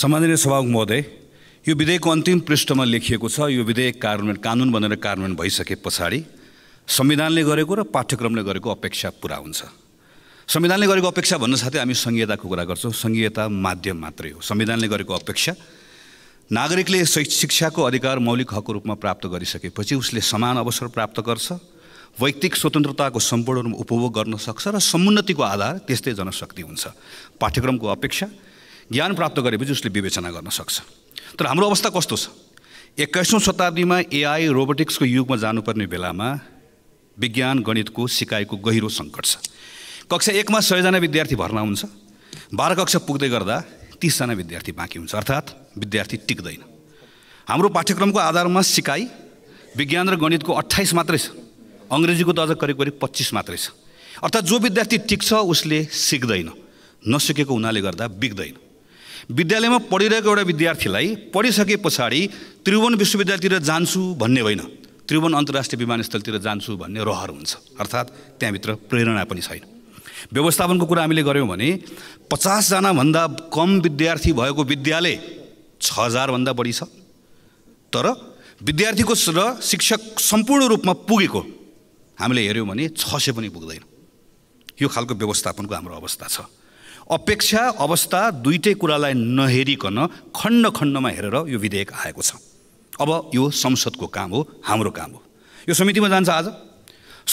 सम्माननीय सभामुख महोदय यो विधेयकको अन्तिम पृष्ठमा लेखिएको छ यो विधेयक कार्यान्वयन कानुन भनेर कार्यान्वयन भइसके पछाडि संविधानले गरेको र पाठ्यक्रमले गरेको अपेक्षा पुरा हुन्छ संविधानले गरेको अपेक्षा भन्न साथै हामी सङ्घीयताको कुरा गर्छौँ सङ्घीयता माध्यम मात्रै हो संविधानले गरेको अपेक्षा नागरिकले शिक्षाको अधिकार मौलिक हकको रूपमा प्राप्त गरिसकेपछि उसले समान अवसर प्राप्त गर्छ वैयक्तिक स्वतन्त्रताको सम्पूर्ण उपभोग गर्न सक्छ र समुन्नतिको आधार त्यस्तै जनशक्ति हुन्छ पाठ्यक्रमको अपेक्षा ज्ञान प्राप्त गरेपछि उसले विवेचना गर्न सक्छ तर हाम्रो अवस्था कस्तो छ एक्काइसौँ शताब्दीमा एआई रोबोटिक्सको युगमा जानुपर्ने बेलामा विज्ञान गणितको सिकाइको गहिरो सङ्कट छ कक्षा एकमा सयजना विद्यार्थी भर्ना हुन्छ बाह्र कक्षा पुग्दै गर्दा तिसजना विद्यार्थी बाँकी हुन्छ अर्थात् विद्यार्थी टिक्दैन हाम्रो पाठ्यक्रमको आधारमा सिकाइ विज्ञान र गणितको अट्ठाइस मात्रै छ अङ्ग्रेजीको त अझ करिब करिब पच्चिस मात्रै छ अर्थात् जो विद्यार्थी टिक्छ उसले सिक्दैन नसिकेको हुनाले गर्दा बिग्दैन विद्यालयमा पढिरहेको एउटा विद्यार्थीलाई पढिसके पछाडि त्रिभुवन विश्वविद्यालयतिर जान्छु भन्ने होइन त्रिभुवन अन्तर्राष्ट्रिय विमानस्थलतिर जान्छु भन्ने रहर हुन्छ अर्थात् त्यहाँभित्र प्रेरणा पनि छैन व्यवस्थापनको कुरा हामीले गऱ्यौँ भने पचासजनाभन्दा कम विद्यार्थी भएको विद्यालय छ हजारभन्दा बढी छ तर विद्यार्थीको र शिक्षक सम्पूर्ण रूपमा पुगेको हामीले हेऱ्यौँ भने छ सय पनि पुग्दैन यो खालको व्यवस्थापनको हाम्रो अवस्था छ अपेक्षा अवस्था दुइटै कुरालाई नहेरिकन खण्ड खण्डमा हेरेर यो विधेयक आएको छ अब यो संसदको काम हो हाम्रो काम हो यो समितिमा जान्छ आज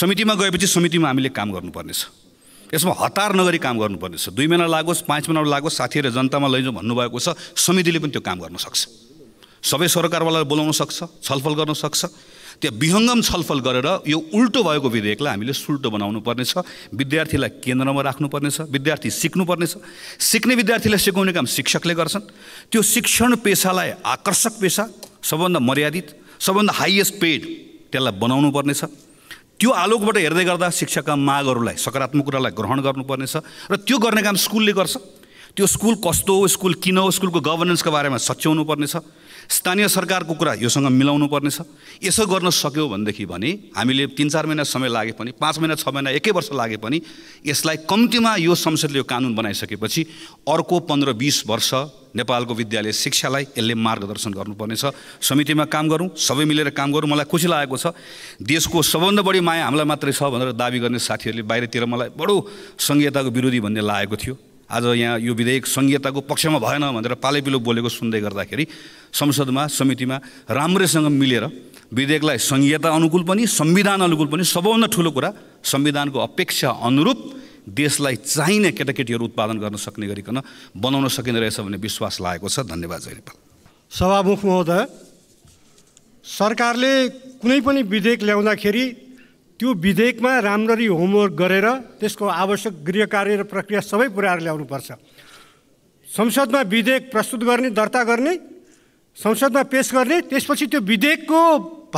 समितिमा गएपछि समितिमा हामीले काम गर्नुपर्नेछ यसमा हतार नगरी काम गर्नुपर्नेछ दुई महिना लागोस् पाँच महिना लागोस् साथीहरू जनतामा लैजाउँ भन्नुभएको छ समितिले पनि त्यो काम गर्न सक्छ सबै सरकारवालालाई बोलाउन सक्छ छलफल गर्न सक्छ त्यहाँ विहङ्गम छलफल गरेर यो उल्टो भएको विधेयकलाई हामीले सुल्टो बनाउनु पर्नेछ विद्यार्थीलाई केन्द्रमा राख्नुपर्नेछ विद्यार्थी सिक्नुपर्नेछ सिक्ने विद्यार्थीलाई सिकाउने काम शिक्षकले गर्छन् त्यो शिक्षण पेसालाई आकर्षक पेसा सबभन्दा मर्यादित सबभन्दा हाइएस्ट पेड त्यसलाई बनाउनु पर्नेछ त्यो आलोकबाट हेर्दै गर्दा शिक्षकका मागहरूलाई सकारात्मक कुरालाई ग्रहण गर्नुपर्नेछ र त्यो गर्ने काम स्कुलले गर्छ त्यो स्कुल कस्तो हो स्कुल किन हो स्कुलको गभर्नेन्सको बारेमा सच्याउनु पर्नेछ स्थानीय सरकारको कुरा योसँग मिलाउनु पर्नेछ यसो गर्न सक्यो भनेदेखि भने हामीले तिन चार महिना समय लागे पनि पाँच महिना छ महिना एकै वर्ष लागे पनि यसलाई कम्तीमा यो संसदले यो कानुन बनाइसकेपछि अर्को पन्ध्र बिस वर्ष नेपालको विद्यालय शिक्षालाई यसले मार्गदर्शन गर्नुपर्नेछ समितिमा काम गरौँ सबै मिलेर काम गरौँ मलाई खुसी लागेको छ देशको सबभन्दा बढी माया हामीलाई मात्रै छ भनेर दावी गर्ने साथीहरूले बाहिरतिर मलाई बडो सङ्घीयताको विरोधी भन्ने लागेको थियो आज यहाँ यो विधेयक संहिताको पक्षमा भएन भनेर पालेपिलो बोलेको सुन्दै गर्दाखेरि संसदमा समितिमा राम्रैसँग मिलेर विधेयकलाई संहिता अनुकूल पनि संविधान अनुकूल पनि सबभन्दा ठुलो कुरा संविधानको अपेक्षा अनुरूप देशलाई चाहिने केटाकेटीहरू उत्पादन गर्न सक्ने गरिकन बनाउन सकिने रहेछ भन्ने विश्वास लागेको छ धन्यवाद जयपाल सभामुख महोदय सरकारले कुनै पनि विधेयक ल्याउँदाखेरि त्यो विधेयकमा राम्ररी होमवर्क गरेर त्यसको आवश्यक गृह कार्य र प्रक्रिया सबै पुऱ्याएर ल्याउनुपर्छ संसदमा विधेयक प्रस्तुत गर्ने दर्ता गर्ने संसदमा पेस गर्ने त्यसपछि त्यो विधेयकको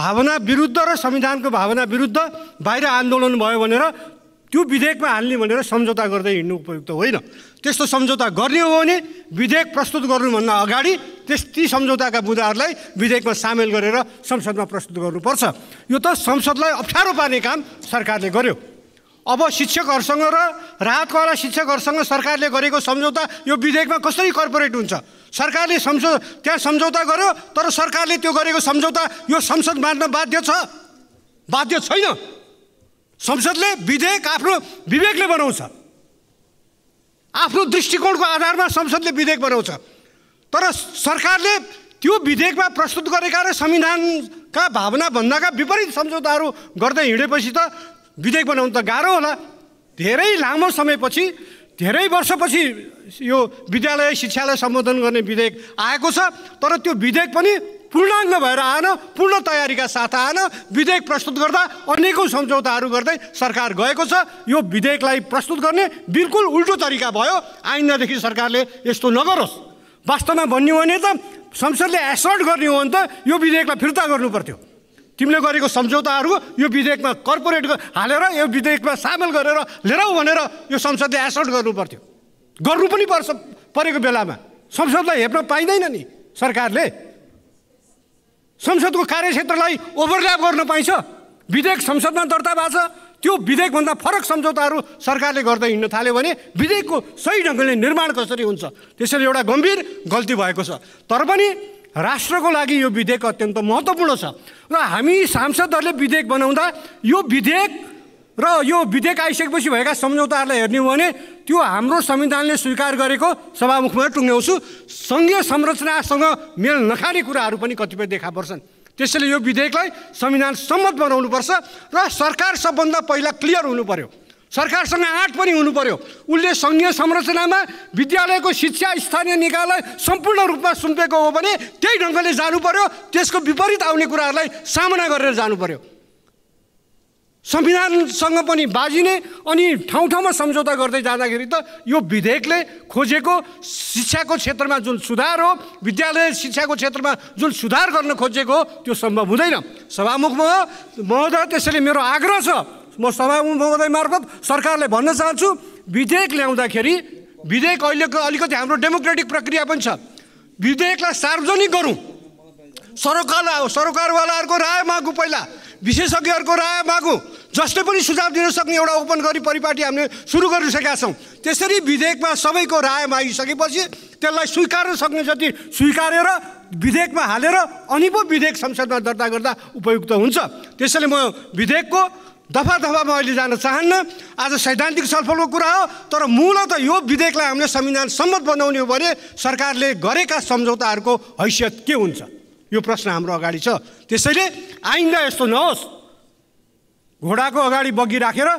भावना विरुद्ध र संविधानको भावना विरुद्ध बाहिर आन्दोलन भयो भनेर त्यो विधेयकमा हाल्ने भनेर सम्झौता गर्दै हिँड्नु उपयुक्त होइन त्यस्तो सम्झौता गर्ने हो भने विधेयक प्रस्तुत गर्नुभन्दा अगाडि त्यस ती सम्झौताका बुदाहरूलाई विधेयकमा सामेल गरेर संसदमा प्रस्तुत गर्नुपर्छ यो त संसदलाई अप्ठ्यारो पार्ने काम सरकारले गर्यो अब शिक्षकहरूसँग र राहतवाला शिक्षकहरूसँग सरकारले गरेको सम्झौता यो विधेयकमा कसरी कर्पोरेट हुन्छ सरकारले संसो त्यहाँ सम्झौता गर्यो तर सरकारले त्यो गरेको सम्झौता यो संसद मान्न बाध्य छ बाध्य छैन संसदले विधेयक आफ्नो विवेकले बनाउँछ आफ्नो दृष्टिकोणको आधारमा संसदले विधेयक बनाउँछ तर सरकारले त्यो विधेयकमा प्रस्तुत गरेका र संविधानका भावनाभन्दाका विपरीत सम्झौताहरू गर्दै हिँडेपछि त विधेयक बनाउनु त गाह्रो होला धेरै लामो समयपछि धेरै वर्षपछि यो विद्यालय शिक्षालाई सम्बोधन गर्ने विधेयक आएको छ तर त्यो विधेयक पनि पूर्णाङ्ग भएर आन पूर्ण तयारीका साथ आन विधेयक प्रस्तुत गर्दा अनेकौँ सम्झौताहरू गर्दै सरकार गएको छ यो विधेयकलाई प्रस्तुत गर्ने बिल्कुल उल्टो तरिका भयो आइन्दादेखि सरकारले यस्तो नगरोस् वास्तवमा भन्यो भने त संसदले एसर्ट गर्ने हो भने त यो विधेयकलाई फिर्ता गर्नु पर्थ्यो तिमीले गरेको सम्झौताहरू यो विधेयकमा कर्पोरेट हालेर यो विधेयकमा सामेल गरेर लिएर भनेर यो संसदले एसर्ट गर्नु पर्थ्यो गर्नु पनि पर्छ परेको बेलामा संसदलाई हेप्न पाइँदैन नि सरकारले संसदको कार्यक्षेत्रलाई ओभरल्याप गर्न पाइन्छ विधेयक संसदमा दर्ता भएको छ त्यो विधेयकभन्दा फरक सम्झौताहरू सरकारले गर्दै हिँड्न थाल्यो भने विधेयकको सही ढङ्गले निर्माण कसरी हुन्छ त्यसरी एउटा गम्भीर गल्ती भएको छ तर पनि राष्ट्रको लागि यो विधेयक अत्यन्त महत्त्वपूर्ण छ र हामी सांसदहरूले विधेयक बनाउँदा यो विधेयक र यो विधेयक आइसकेपछि भएका सम्झौताहरूलाई हेर्ने हो भने त्यो हाम्रो संविधानले स्वीकार गरेको सभामुखमा टुङ्ग्याउँछु सङ्घीय संरचनासँग मेल नखाने कुराहरू पनि कतिपय देखा पर्छन् त्यसैले यो विधेयकलाई संविधान सम्मत बनाउनुपर्छ र सरकार सबभन्दा पहिला क्लियर हुनु पर्यो सरकारसँग आँट पनि हुनु पर्यो उसले सङ्घीय संरचनामा विद्यालयको शिक्षा स्थानीय निकायलाई सम्पूर्ण रूपमा सुम्पेको हो भने त्यही ढङ्गले जानु पर्यो त्यसको विपरीत आउने कुराहरूलाई सामना गरेर जानु पर्यो संविधानसँग पनि बाजिने अनि ठाउँ ठाउँमा सम्झौता गर्दै जाँदाखेरि त यो विधेयकले खोजेको शिक्षाको क्षेत्रमा जुन सुधार हो विद्यालय शिक्षाको क्षेत्रमा जुन सुधार गर्न खोजेको त्यो सम्भव हुँदैन सभामुख महोदय त्यसैले मेरो आग्रह छ म सभामुख महोदय मार्फत सरकारले भन्न चाहन्छु विधेयक ल्याउँदाखेरि विधेयक अहिलेको अलिकति हाम्रो डेमोक्रेटिक प्रक्रिया पनि छ विधेयकलाई सार्वजनिक गरौँ सरकार सरकारवालाहरूको राय मागु पहिला विशेषज्ञहरूको राय मागौँ जसले पनि सुझाव दिन सक्ने एउटा ओपन गरी परिपाटी हामीले सुरु गरिसकेका छौँ त्यसरी विधेयकमा सबैको राय मागिसकेपछि त्यसलाई स्वीकार्न सक्ने जति स्वीकारेर विधेयकमा हालेर अनि पो विधेयक संसदमा दर्ता गर्दा उपयुक्त हुन्छ त्यसैले म विधेयकको दफा दफामा अहिले जान चाहन्न आज सैद्धान्तिक छलफलको कुरा हो तर मूलत यो विधेयकलाई हामीले संविधान सम्मत बनाउने हो भने सरकारले गरेका सम्झौताहरूको हैसियत के हुन्छ यो प्रश्न हाम्रो अगाडि छ त्यसैले आइन्दा यस्तो नहोस् घोडाको अगाडि बगी राखेर रा,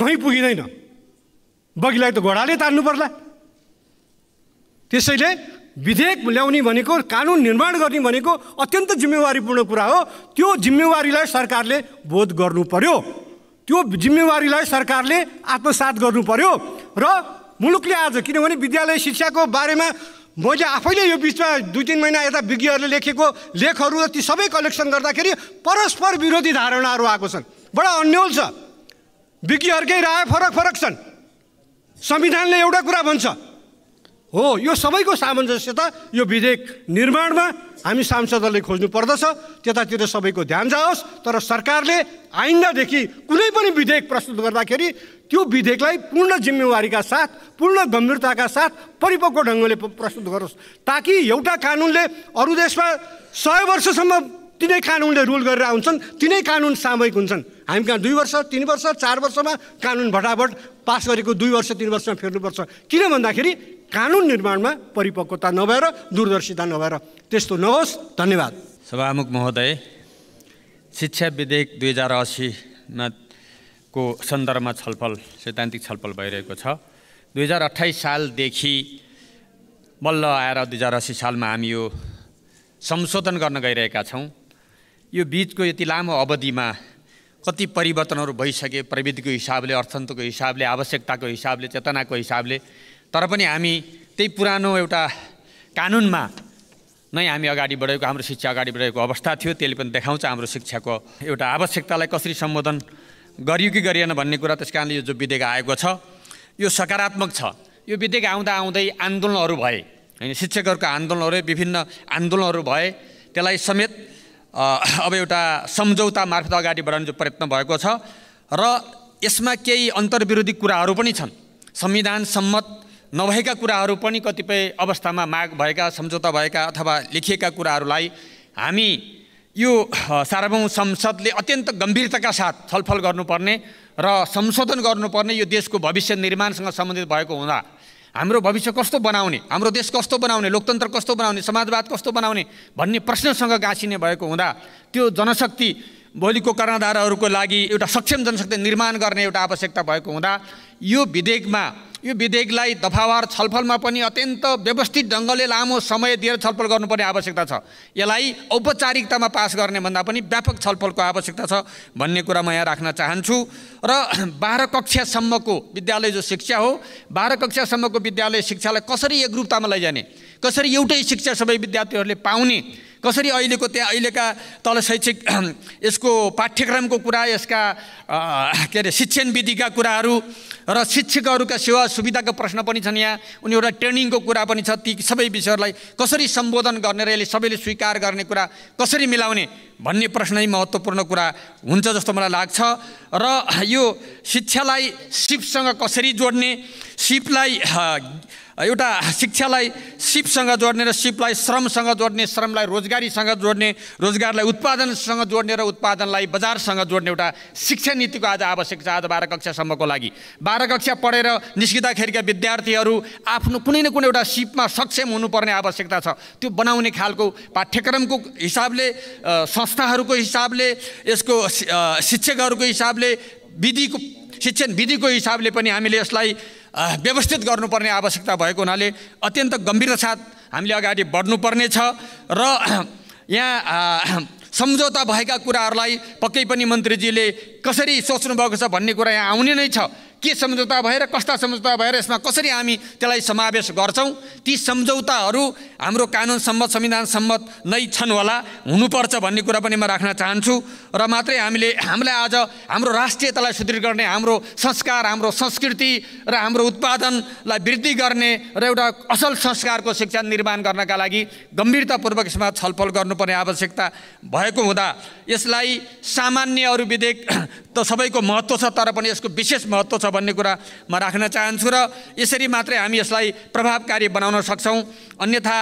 कहीँ पुगिँदैन बगीलाई त घोडाले तान्नु पर्ला त्यसैले विधेयक ल्याउने भनेको कानुन निर्माण गर्ने भनेको अत्यन्त जिम्मेवारीपूर्ण कुरा हो त्यो जिम्मेवारीलाई सरकारले बोध गर्नु पर्यो त्यो जिम्मेवारीलाई सरकारले आत्मसात गर्नु पर्यो र मुलुकले आज किनभने विद्यालय शिक्षाको बारेमा मैले आफैले यो बिचमा दुई तिन महिना यता विज्ञहरूले लेखेको लेखहरू ती सबै कलेक्सन गर्दाखेरि परस्पर विरोधी धारणाहरू आएको छन् बडा अन्यल छ विज्ञहरूकै राय फरक फरक छन् संविधानले एउटा कुरा भन्छ हो यो सबैको सामञ्जस्यता यो विधेयक निर्माणमा हामी सांसदहरूले खोज्नु पर्दछ त्यतातिर सबैको ध्यान जाओस् तर सरकारले आइन्दादेखि कुनै पनि विधेयक प्रस्तुत गर्दाखेरि त्यो विधेयकलाई पूर्ण जिम्मेवारीका साथ पूर्ण गम्भीरताका साथ परिपक्व ढङ्गले प्रस्तुत गरोस् ताकि एउटा कानुनले अरू देशमा सय वर्षसम्म तिनै कानुनले रुल गरेर आउँछन् तिनै कानुन सामूहिक हुन्छन् हामी कहाँ दुई वर्ष तिन वर्ष चार वर्षमा कानुन भटाभट पास गरेको दुई वर्ष तिन वर्षमा फेर्नुपर्छ किन भन्दाखेरि कानुन निर्माणमा परिपक्वता नभएर दूरदर्शिता नभएर त्यस्तो नहोस् धन्यवाद सभामुख महोदय शिक्षा विधेयक दुई हजार असीमा को सन्दर्भमा छलफल सैद्धान्तिक छलफल भइरहेको छ दुई हजार अठाइस सालदेखि बल्ल आएर दुई हजार असी सालमा हामी यो संशोधन गर्न गइरहेका छौँ यो बिचको यति लामो अवधिमा कति परिवर्तनहरू भइसके प्रविधिको हिसाबले अर्थतन्त्रको हिसाबले आवश्यकताको हिसाबले चेतनाको हिसाबले तर पनि हामी त्यही पुरानो एउटा कानुनमा नै हामी अगाडि बढेको हाम्रो शिक्षा अगाडि बढेको अवस्था थियो त्यसले पनि देखाउँछ हाम्रो शिक्षाको एउटा आवश्यकतालाई कसरी सम्बोधन गरियो कि गरिएन भन्ने कुरा त्यस कारणले यो जो विधेयक आएको छ यो सकारात्मक छ यो विधेयक आउँदा आउँदै आन्दोलनहरू भए होइन शिक्षकहरूको आन्दोलनहरू विभिन्न आन्दोलनहरू भए त्यसलाई समेत अब एउटा सम्झौता मार्फत अगाडि बढाउने जो प्रयत्न भएको छ र यसमा केही अन्तर्विरोधी कुराहरू पनि छन् संविधान सम्मत नभएका कुराहरू पनि कतिपय अवस्थामा माग भएका सम्झौता भएका अथवा लेखिएका कुराहरूलाई हामी यो सार्वभौम संसदले अत्यन्त गम्भीरताका साथ छलफल गर्नुपर्ने र संशोधन गर्नुपर्ने यो देशको भविष्य निर्माणसँग सम्बन्धित भएको हुँदा हाम्रो भविष्य कस्तो बनाउने हाम्रो देश कस्तो बनाउने लोकतन्त्र कस्तो बनाउने समाजवाद कस्तो बनाउने भन्ने प्रश्नसँग गाँसिने भएको हुँदा त्यो जनशक्ति भोलिको कर्णधारहरूको लागि एउटा सक्षम जनशक्ति निर्माण गर्ने एउटा आवश्यकता भएको हुँदा यो विधेयकमा यो विधेयकलाई दफावार छलफलमा पनि अत्यन्त व्यवस्थित ढङ्गले लामो समय दिएर छलफल गर्नुपर्ने आवश्यकता छ यसलाई औपचारिकतामा पास गर्ने भन्दा पनि व्यापक छलफलको आवश्यकता छ भन्ने कुरा म यहाँ राख्न चाहन्छु र बाह्र कक्षासम्मको विद्यालय जो शिक्षा हो बाह्र कक्षासम्मको विद्यालय शिक्षालाई कसरी एकरूपतामा लैजाने कसरी एउटै शिक्षा सबै विद्यार्थीहरूले पाउने कसरी अहिलेको त्यहाँ अहिलेका तल शैक्षिक यसको पाठ्यक्रमको कुरा यसका के अरे शिक्षण विधिका कुराहरू र शिक्षकहरूका सेवा सुविधाको प्रश्न पनि छन् यहाँ उनीहरूलाई ट्रेनिङको कुरा पनि छ ती सबै विषयहरूलाई कसरी सम्बोधन गर्ने र यसले सबैले स्वीकार गर्ने कुरा कसरी मिलाउने भन्ने प्रश्न नै महत्त्वपूर्ण कुरा हुन्छ जस्तो मलाई लाग्छ र यो शिक्षालाई सिपसँग कसरी जोड्ने सिपलाई एउटा शिक्षालाई सिपसँग जोड्ने र सिपलाई श्रमसँग जोड्ने श्रमलाई रोजगारीसँग जोड्ने रोजगारलाई उत्पादनसँग जोड्ने र उत्पादनलाई बजारसँग जोड्ने एउटा शिक्षा नीतिको आज आवश्यक छ आज बाह्र कक्षासम्मको लागि बाह्र कक्षा पढेर निस्किँदाखेरिका विद्यार्थीहरू आफ्नो कुनै न कुनै एउटा सिपमा सक्षम हुनुपर्ने आवश्यकता छ त्यो बनाउने खालको पाठ्यक्रमको हिसाबले संस्थाहरूको हिसाबले यसको शिक्षकहरूको हिसाबले विधिको शिक्षण विधिको हिसाबले पनि हामीले यसलाई व्यवस्थित गर्नुपर्ने आवश्यकता भएको हुनाले अत्यन्त साथ हामीले अगाडि बढ्नुपर्नेछ र यहाँ सम्झौता भएका कुराहरूलाई पक्कै पनि मन्त्रीजीले कसरी सोच्नु भएको छ भन्ने कुरा यहाँ आउने नै छ के सम्झौता भएर कस्ता सम्झौता भएर यसमा कसरी हामी त्यसलाई समावेश गर्छौँ ती सम्झौताहरू हाम्रो कानुन सम्मत संविधान सम्मत नै छन् होला हुनुपर्छ भन्ने कुरा पनि म राख्न चाहन्छु र मात्रै हामीले हामीलाई आज हाम्रो राष्ट्रियतालाई सुदृढ गर्ने हाम्रो संस्कार हाम्रो संस्कृति र हाम्रो उत्पादनलाई वृद्धि गर्ने र एउटा असल संस्कारको शिक्षा निर्माण गर्नका लागि गम्भीरतापूर्वक यसमा छलफल गर्नुपर्ने आवश्यकता भएको हुँदा यसलाई सामान्य अरू विधेयक त सबैको महत्त्व छ तर पनि यसको विशेष महत्त्व छ भन्ने कुरा म राख्न चाहन्छु र यसरी मात्रै हामी यसलाई प्रभावकारी बनाउन सक्छौँ अन्यथा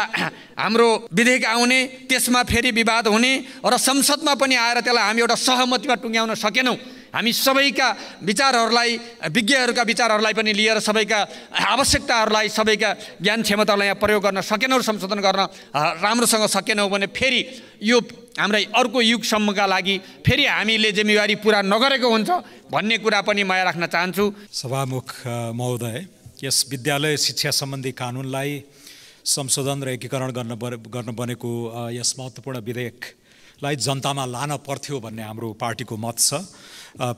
हाम्रो विधेयक आउने त्यसमा फेरि विवाद हुने र संसदमा पनि आएर त्यसलाई हामी एउटा सहमतिमा टुङ्ग्याउन सकेनौँ हामी सबैका विचारहरूलाई विज्ञहरूका विचारहरूलाई पनि लिएर सबैका आवश्यकताहरूलाई सबैका ज्ञान क्षमतालाई यहाँ प्रयोग गर्न सकेनौँ संशोधन गर्न राम्रोसँग सकेनौँ भने फेरि यो हाम्रै अर्को युगसम्मका लागि फेरि हामीले जिम्मेवारी पुरा नगरेको हुन्छ भन्ने कुरा पनि म राख्न चाहन्छु सभामुख महोदय यस विद्यालय शिक्षा सम्बन्धी कानुनलाई संशोधन र एकीकरण गर्न बने, गर्न बनेको यस महत्त्वपूर्ण विधेयक लाई जनतामा लान पर्थ्यो भन्ने हाम्रो पार्टीको मत छ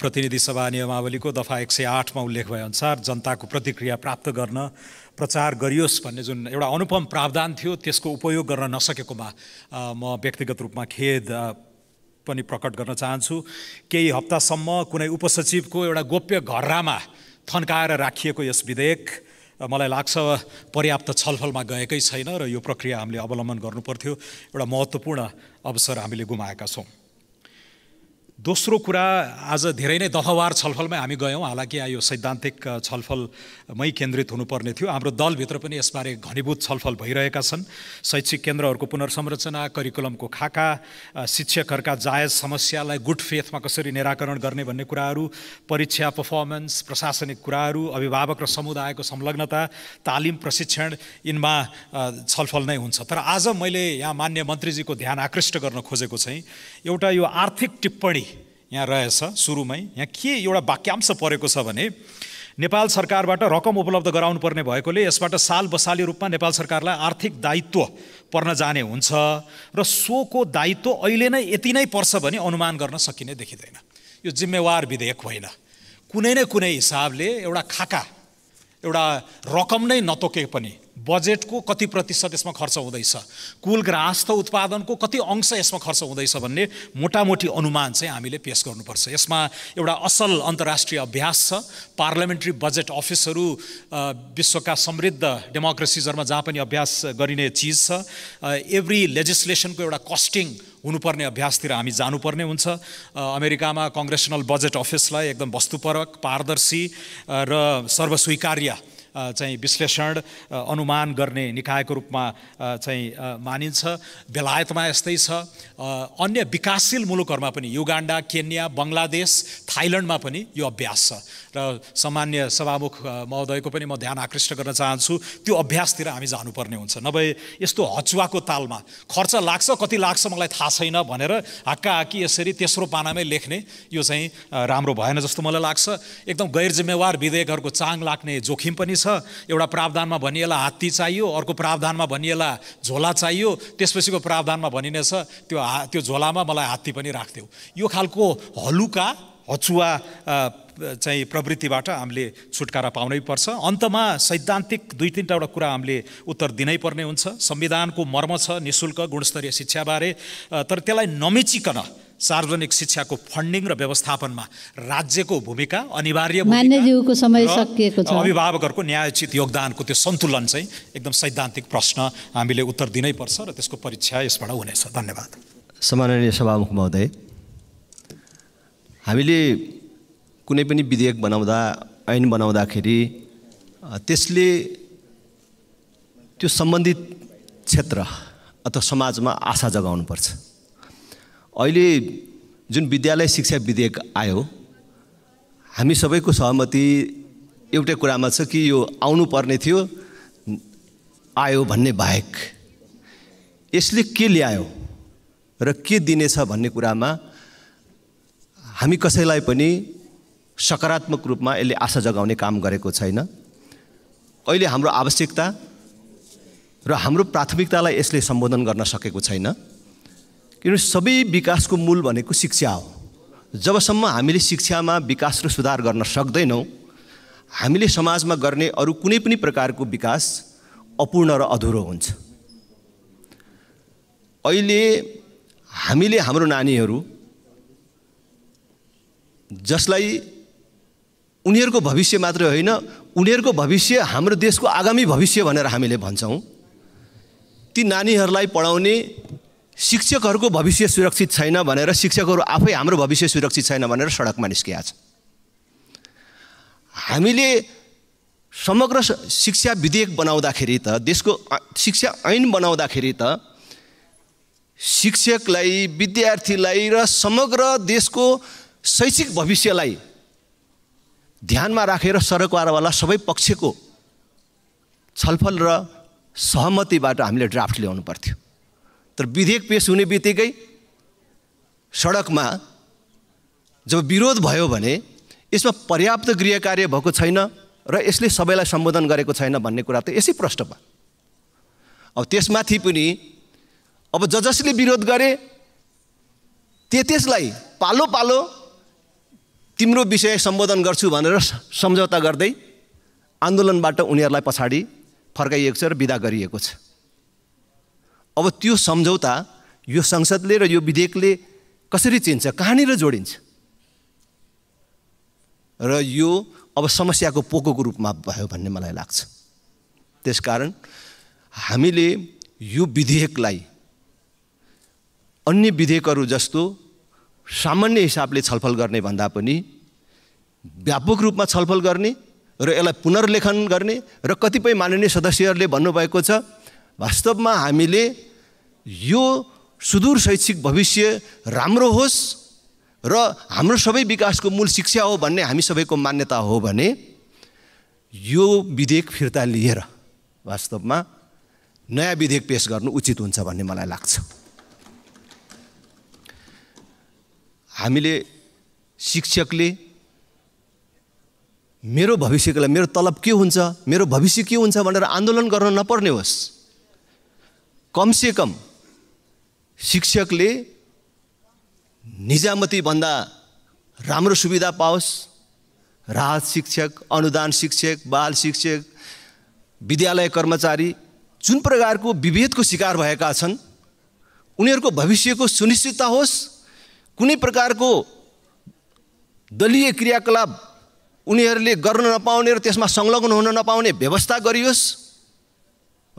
प्रतिनिधि सभा नियमावलीको दफा एक सय आठमा उल्लेख भएअनुसार जनताको प्रतिक्रिया प्राप्त गर्न प्रचार गरियोस् भन्ने जुन एउटा अनुपम प्रावधान थियो त्यसको उपयोग गर्न नसकेकोमा म व्यक्तिगत रूपमा खेद पनि प्रकट गर्न चाहन्छु केही हप्तासम्म कुनै उपसचिवको एउटा गोप्य घररामा थन्काएर राखिएको यस विधेयक मलाई लाग्छ पर्याप्त छलफलमा गएकै छैन र यो प्रक्रिया हामीले अवलम्बन गर्नुपर्थ्यो एउटा महत्त्वपूर्ण अवसर हामीले गुमाएका छौँ दोस्रो कुरा आज धेरै नै दफावार छलफलमै हामी गयौँ हालाकि यो सैद्धान्तिक छलफलमै केन्द्रित हुनुपर्ने थियो हाम्रो दलभित्र पनि यसबारे घनीभूत छलफल भइरहेका छन् शैक्षिक केन्द्रहरूको पुनर्संरचना करिकुलमको खाका शिक्षकहरूका जायज समस्यालाई गुड फेथमा कसरी निराकरण गर्ने भन्ने कुराहरू परीक्षा पर्फर्मेन्स प्रशासनिक कुराहरू अभिभावक र समुदायको संलग्नता तालिम प्रशिक्षण यिनमा छलफल नै हुन्छ तर आज मैले यहाँ मान्य मन्त्रीजीको ध्यान आकृष्ट गर्न खोजेको चाहिँ एउटा यो आर्थिक टिप्पणी यहाँ रहेछ सुरुमै यहाँ के एउटा वाक्यांश परेको छ भने नेपाल सरकारबाट रकम उपलब्ध गराउनु पर्ने भएकोले यसबाट साल बसाली रूपमा नेपाल सरकारलाई आर्थिक दायित्व पर्न जाने हुन्छ र सोको दायित्व अहिले नै यति नै पर्छ भने अनुमान गर्न सकिने देखिँदैन यो जिम्मेवार विधेयक होइन कुनै न कुनै हिसाबले एउटा खाका एउटा रकम नै नतोके पनि बजेटको कति प्रतिशत यसमा खर्च हुँदैछ कुल ग्राहस्थ उत्पादनको कति अंश यसमा खर्च हुँदैछ भन्ने मोटामोटी अनुमान चाहिँ हामीले पेस गर्नुपर्छ यसमा एउटा असल अन्तर्राष्ट्रिय अभ्यास छ पार्लियामेन्ट्री बजेट अफिसहरू विश्वका समृद्ध डेमोक्रेसिजहरूमा जहाँ पनि अभ्यास गरिने चिज छ एभ्री लेजिस्लेसनको एउटा कस्टिङ हुनुपर्ने अभ्यासतिर हामी जानुपर्ने हुन्छ अमेरिकामा कङ्ग्रेसनल बजेट अफिसलाई एकदम वस्तुपरक पारदर्शी र सर्वस्वीकार्य चाहिँ विश्लेषण अनुमान गर्ने निकायको रूपमा चाहिँ मानिन्छ बेलायतमा यस्तै छ अन्य विकासशील मुलुकहरूमा पनि युगान्डा केन्या बङ्गलादेश थाइल्यान्डमा पनि यो अभ्यास छ र सामान्य सभामुख महोदयको पनि म ध्यान आकृष्ट गर्न चाहन्छु त्यो अभ्यासतिर हामी जानुपर्ने हुन्छ नभए यस्तो हचुवाको तालमा खर्च लाग्छ कति लाग्छ मलाई थाहा छैन भनेर हाकी यसरी तेस्रो पानामै लेख्ने यो चाहिँ राम्रो भएन जस्तो मलाई लाग्छ एकदम गैर जिम्मेवार विधेयकहरूको चाङ लाग्ने जोखिम पनि छ एउटा प्रावधानमा भनिएला हात्ती चाहियो अर्को प्रावधानमा भनिएला झोला चाहियो त्यसपछिको प्रावधानमा भनिनेछ त्यो त्यो झोलामा मलाई हात्ती पनि राखिदेऊ यो खालको हलुका हचुवा चाहिँ प्रवृत्तिबाट हामीले छुटकारा पाउनै पर्छ अन्तमा सैद्धान्तिक दुई तिनवटा कुरा हामीले उत्तर दिनै पर्ने हुन्छ संविधानको मर्म छ नि शुल्क गुणस्तरीय शिक्षाबारे तर त्यसलाई नमिचिकन सार्वजनिक शिक्षाको फन्डिङ र व्यवस्थापनमा राज्यको भूमिका अनिवार्य मान्यज्यूको समय सकिएको छ अभिभावकहरूको न्यायोचित योगदानको त्यो सन्तुलन चाहिँ एकदम सैद्धान्तिक प्रश्न हामीले उत्तर दिनैपर्छ र त्यसको परीक्षा यसबाट हुनेछ धन्यवाद सम्माननीय सभामुख महोदय हामीले कुनै पनि विधेयक बनाउँदा ऐन बनाउँदाखेरि त्यसले त्यो सम्बन्धित क्षेत्र अथवा समाजमा आशा जगाउनुपर्छ अहिले जुन विद्यालय शिक्षा विधेयक आयो हामी सबैको सहमति एउटै कुरामा छ कि यो आउनुपर्ने थियो आयो भन्ने बाहेक यसले के ल्यायो र के दिनेछ भन्ने कुरामा हामी कसैलाई पनि सकारात्मक रूपमा यसले आशा जगाउने काम गरेको छैन अहिले हाम्रो आवश्यकता र हाम्रो प्राथमिकतालाई यसले सम्बोधन गर्न सकेको छैन किनभने सबै विकासको मूल भनेको शिक्षा हो जबसम्म हामीले शिक्षामा विकास र सुधार गर्न सक्दैनौँ हामीले समाजमा गर्ने अरू कुनै पनि प्रकारको विकास अपूर्ण र अधुरो हुन्छ अहिले हामीले हाम्रो नानीहरू जसलाई उनीहरूको भविष्य मात्र होइन उनीहरूको भविष्य हाम्रो देशको आगामी भविष्य भनेर हामीले भन्छौँ ती नानीहरूलाई पढाउने शिक्षकहरूको भविष्य सुरक्षित छैन भनेर शिक्षकहरू आफै हाम्रो भविष्य सुरक्षित छैन भनेर सडकमा निस्किया छ हामीले समग्र शिक्षा विधेयक बनाउँदाखेरि त देशको शिक्षा ऐन बनाउँदाखेरि त शिक्षकलाई विद्यार्थीलाई र समग्र देशको शैक्षिक भविष्यलाई ध्यानमा राखेर सरकारवाला सबै पक्षको छलफल र सहमतिबाट हामीले ड्राफ्ट ल्याउनु पर्थ्यो तर विधेयक पेस हुने बित्तिकै सडकमा जब विरोध भयो भने यसमा पर्याप्त गृह कार्य भएको छैन र यसले सबैलाई सम्बोधन गरेको छैन भन्ने कुरा त यसै प्रश्न भयो अब त्यसमाथि पनि अब ज जसले विरोध गरे ते त्यसलाई पालो पालो तिम्रो विषय सम्बोधन गर्छु भनेर सम्झौता गर्दै आन्दोलनबाट उनीहरूलाई पछाडि फर्काइएको छ र विदा गरिएको छ अब त्यो सम्झौता यो संसदले र यो विधेयकले कसरी चिन्छ कहाँनिर जोडिन्छ र यो अब समस्याको पोकोको रूपमा भयो भन्ने मलाई लाग्छ त्यसकारण हामीले यो विधेयकलाई अन्य विधेयकहरू जस्तो सामान्य हिसाबले छलफल गर्ने भन्दा पनि व्यापक रूपमा छलफल गर्ने र यसलाई पुनर्लेखन गर्ने र कतिपय माननीय सदस्यहरूले भन्नुभएको छ वास्तवमा हामीले यो सुदूर शैक्षिक भविष्य राम्रो होस् र हाम्रो सबै विकासको मूल शिक्षा हो भन्ने हामी सबैको मान्यता हो भने यो विधेयक फिर्ता लिएर वास्तवमा नयाँ विधेयक पेस गर्नु उचित हुन्छ भन्ने मलाई लाग्छ हामीले शिक्षकले मेरो भविष्यको लागि मेरो तलब के हुन्छ मेरो भविष्य के हुन्छ भनेर आन्दोलन गर्न नपर्ने होस् कमसेकम शिक्षकले निजामतीभन्दा राम्रो सुविधा पाओस् राहत शिक्षक अनुदान शिक्षक बाल शिक्षक विद्यालय कर्मचारी जुन प्रकारको विभेदको शिकार भएका छन् उनीहरूको भविष्यको सुनिश्चितता होस् कुनै प्रकारको दलीय क्रियाकलाप उनीहरूले गर्न नपाउने र त्यसमा संलग्न हुन नपाउने व्यवस्था गरियोस्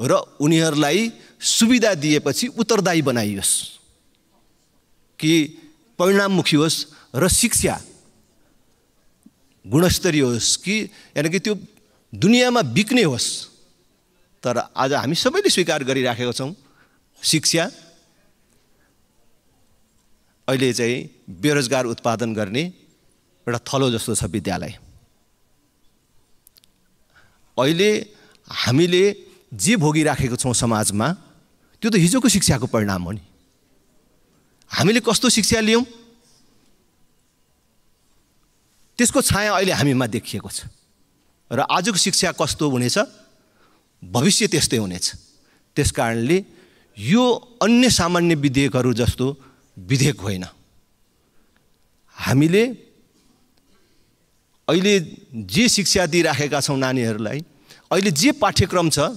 र उनीहरूलाई सुविधा दिएपछि उत्तरदायी बनाइयोस् कि परिणाममुखी होस् र शिक्षा गुणस्तरीय होस् कि यानि कि त्यो दुनियाँमा बिक्ने होस् तर आज हामी सबैले स्वीकार गरिराखेका छौँ शिक्षा अहिले चाहिँ बेरोजगार उत्पादन गर्ने एउटा थलो जस्तो छ विद्यालय अहिले हामीले जे भोगिराखेको छौँ समाजमा त्यो त हिजोको शिक्षाको परिणाम हो नि हामीले कस्तो शिक्षा लियौँ त्यसको छाया अहिले हामीमा देखिएको छ र आजको शिक्षा कस्तो हुनेछ भविष्य त्यस्तै हुनेछ त्यस कारणले यो अन्य सामान्य विधेयकहरू जस्तो विधेयक होइन हामीले अहिले जे शिक्षा दिइराखेका छौँ नानीहरूलाई अहिले जे पाठ्यक्रम छ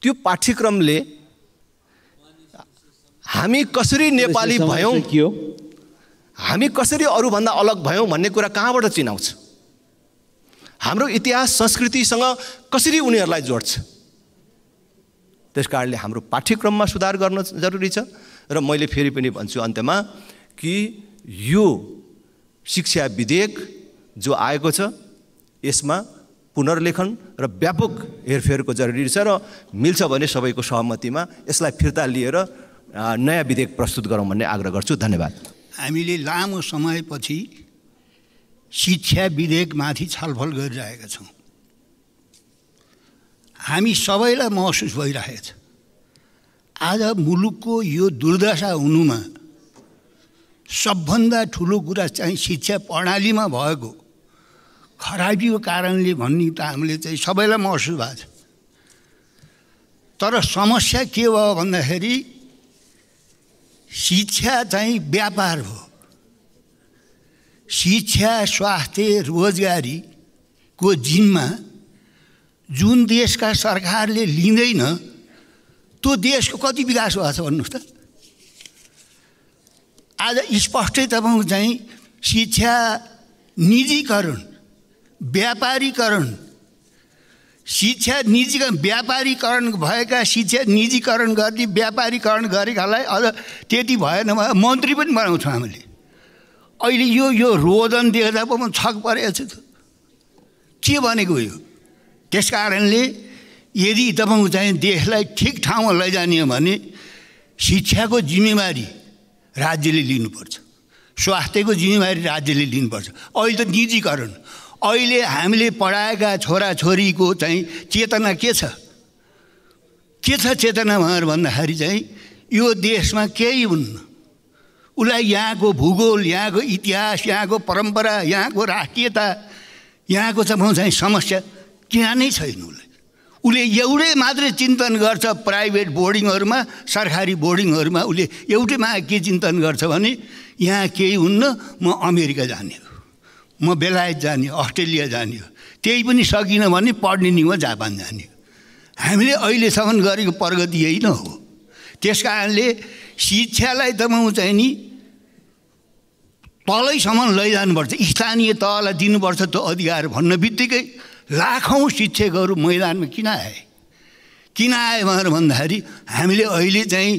त्यो पाठ्यक्रमले हामी कसरी नेपाली भयौँ के हो हामी कसरी अरूभन्दा अलग भयौँ भन्ने कुरा कहाँबाट चिनाउँछ हाम्रो इतिहास संस्कृतिसँग कसरी उनीहरूलाई जोड्छ त्यस कारणले हाम्रो पाठ्यक्रममा सुधार गर्न जरुरी छ र मैले फेरि पनि भन्छु अन्त्यमा कि यो शिक्षा विधेयक जो आएको छ यसमा पुनर्लेखन र व्यापक हेरफेरको जरुरी छ र मिल्छ भने सबैको सहमतिमा यसलाई फिर्ता लिएर नयाँ विधेयक प्रस्तुत गरौँ भन्ने आग्रह गर्छु धन्यवाद हामीले लामो समयपछि शिक्षा विधेयकमाथि छलफल गरिरहेका छौँ हामी सबैलाई महसुस भइरहेको छ आज मुलुकको यो दुर्दशा हुनुमा सबभन्दा ठुलो कुरा चाहिँ शिक्षा प्रणालीमा भएको खराबीको कारणले भन्ने त हामीले चाहिँ सबैलाई महसुस भएको छ तर समस्या के भयो भन्दाखेरि शिक्षा चाहिँ व्यापार हो शिक्षा स्वास्थ्य रोजगारीको जिम्मा जुन देशका सरकारले लिँदैन त्यो देशको कति विकास भएको छ भन्नुहोस् त आज स्पष्टै तपाईँको चाहिँ शिक्षा निजीकरण व्यापारीकरण शिक्षा निजीकरण व्यापारीकरण भएका शिक्षा निजीकरण गर्ने व्यापारीकरण गरेकालाई अझ त्यति भएन भने मन्त्री पनि बनाउँछौँ हामीले अहिले यो यो रोदन देख्दा पो म छक परेको छु के भनेको यो त्यस कारणले यदि तपाईँ चाहिँ देशलाई ठिक ठाउँमा लैजाने हो भने शिक्षाको जिम्मेवारी राज्यले लिनुपर्छ स्वास्थ्यको जिम्मेवारी राज्यले लिनुपर्छ अहिले त निजीकरण अहिले हामीले पढाएका छोराछोरीको चाहिँ चेतना के छ के छ चेतना भनेर भन्दाखेरि चाहिँ यो देशमा केही हुन्न उसलाई यहाँको भूगोल यहाँको इतिहास यहाँको परम्परा यहाँको राष्ट्रियता यहाँको चाहिँ चाहिँ समस्या त्यहाँ नै छैन उसलाई उसले एउटै मात्रै चिन्तन गर्छ प्राइभेट बोर्डिङहरूमा सरकारी बोर्डिङहरूमा उसले एउटैमा के चिन्तन गर्छ भने यहाँ केही हुन्न म अमेरिका जाने म बेलायत जाने अस्ट्रेलिया जाने हो त्यही पनि सकिनँ भने पढ्ने नि हो जापान जाने हामीले अहिलेसम्म गरेको प्रगति यही न हो त्यस कारणले शिक्षालाई त म चाहिँ नि तलैसम्म लैजानुपर्छ स्थानीय तहलाई दिनुपर्छ त्यो अधिकार भन्न बित्तिकै लाखौँ शिक्षकहरू मैदानमा किन आए किन आए भनेर भन्दाखेरि हामीले अहिले चाहिँ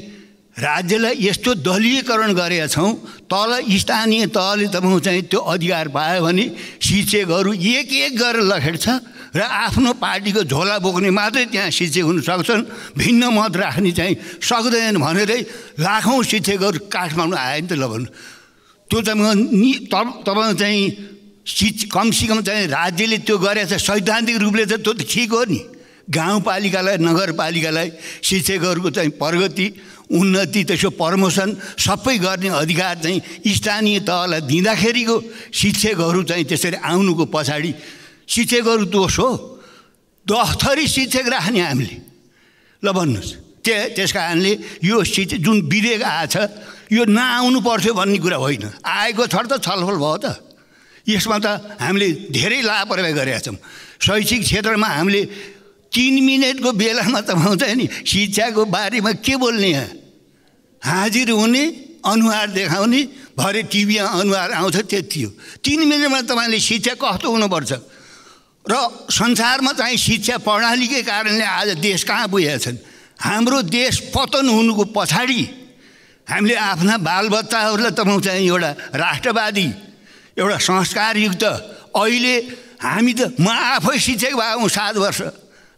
राज्यलाई यस्तो दलीयकरण गरेका छौँ तल स्थानीय तहले त चाहिँ त्यो अधिकार पायो भने शिक्षकहरू एक एक गरेर लखेट्छ र आफ्नो पार्टीको झोला बोक्ने मात्रै त्यहाँ शिक्षक हुन सक्छन् भिन्न मत राख्ने चाहिँ सक्दैनन् भनेरै लाखौँ शिक्षकहरू काठमाडौँ आयो नि त ल भन्नु त्यो त नि तपाईँ चाहिँ शिक्ष कमसेकम चाहिँ राज्यले त्यो गरेछ सैद्धान्तिक रूपले त त्यो त ठिक हो नि गाउँपालिकालाई नगरपालिकालाई शिक्षकहरूको चाहिँ प्रगति उन्नति त्यसो प्रमोसन सबै गर्ने अधिकार चाहिँ स्थानीय तहलाई दिँदाखेरिको शिक्षकहरू चाहिँ त्यसरी आउनुको पछाडि शिक्षकहरू दोष हो दस शिक्षक राख्ने हामीले ल भन्नुहोस् त्य त्यस कारणले यो शिक्षक जुन विधेयक आएछ यो नआउनु पर्थ्यो भन्ने कुरा होइन आएको छ त छलफल भयो त यसमा त हामीले धेरै लापरवाही गरेका छौँ शैक्षिक क्षेत्रमा हामीले तिन मिनटको बेलामा त भन्छ नि शिक्षाको बारेमा के बोल्ने यहाँ हाजिर हुने अनुहार देखाउने भरे टिभीमा अनुहार आउँछ त्यति हो तिन मिनटमा तपाईँले शिक्षा कस्तो हुनुपर्छ र संसारमा चाहिँ शिक्षा प्रणालीकै कारणले आज देश कहाँ पुगेका छन् हाम्रो देश पतन हुनुको पछाडि हामीले आफ्ना बालबच्चाहरूलाई तपाईँ चाहिँ एउटा राष्ट्रवादी एउटा संस्कारयुक्त अहिले हामी त म आफै शिक्षक भएको हुँ सात वर्ष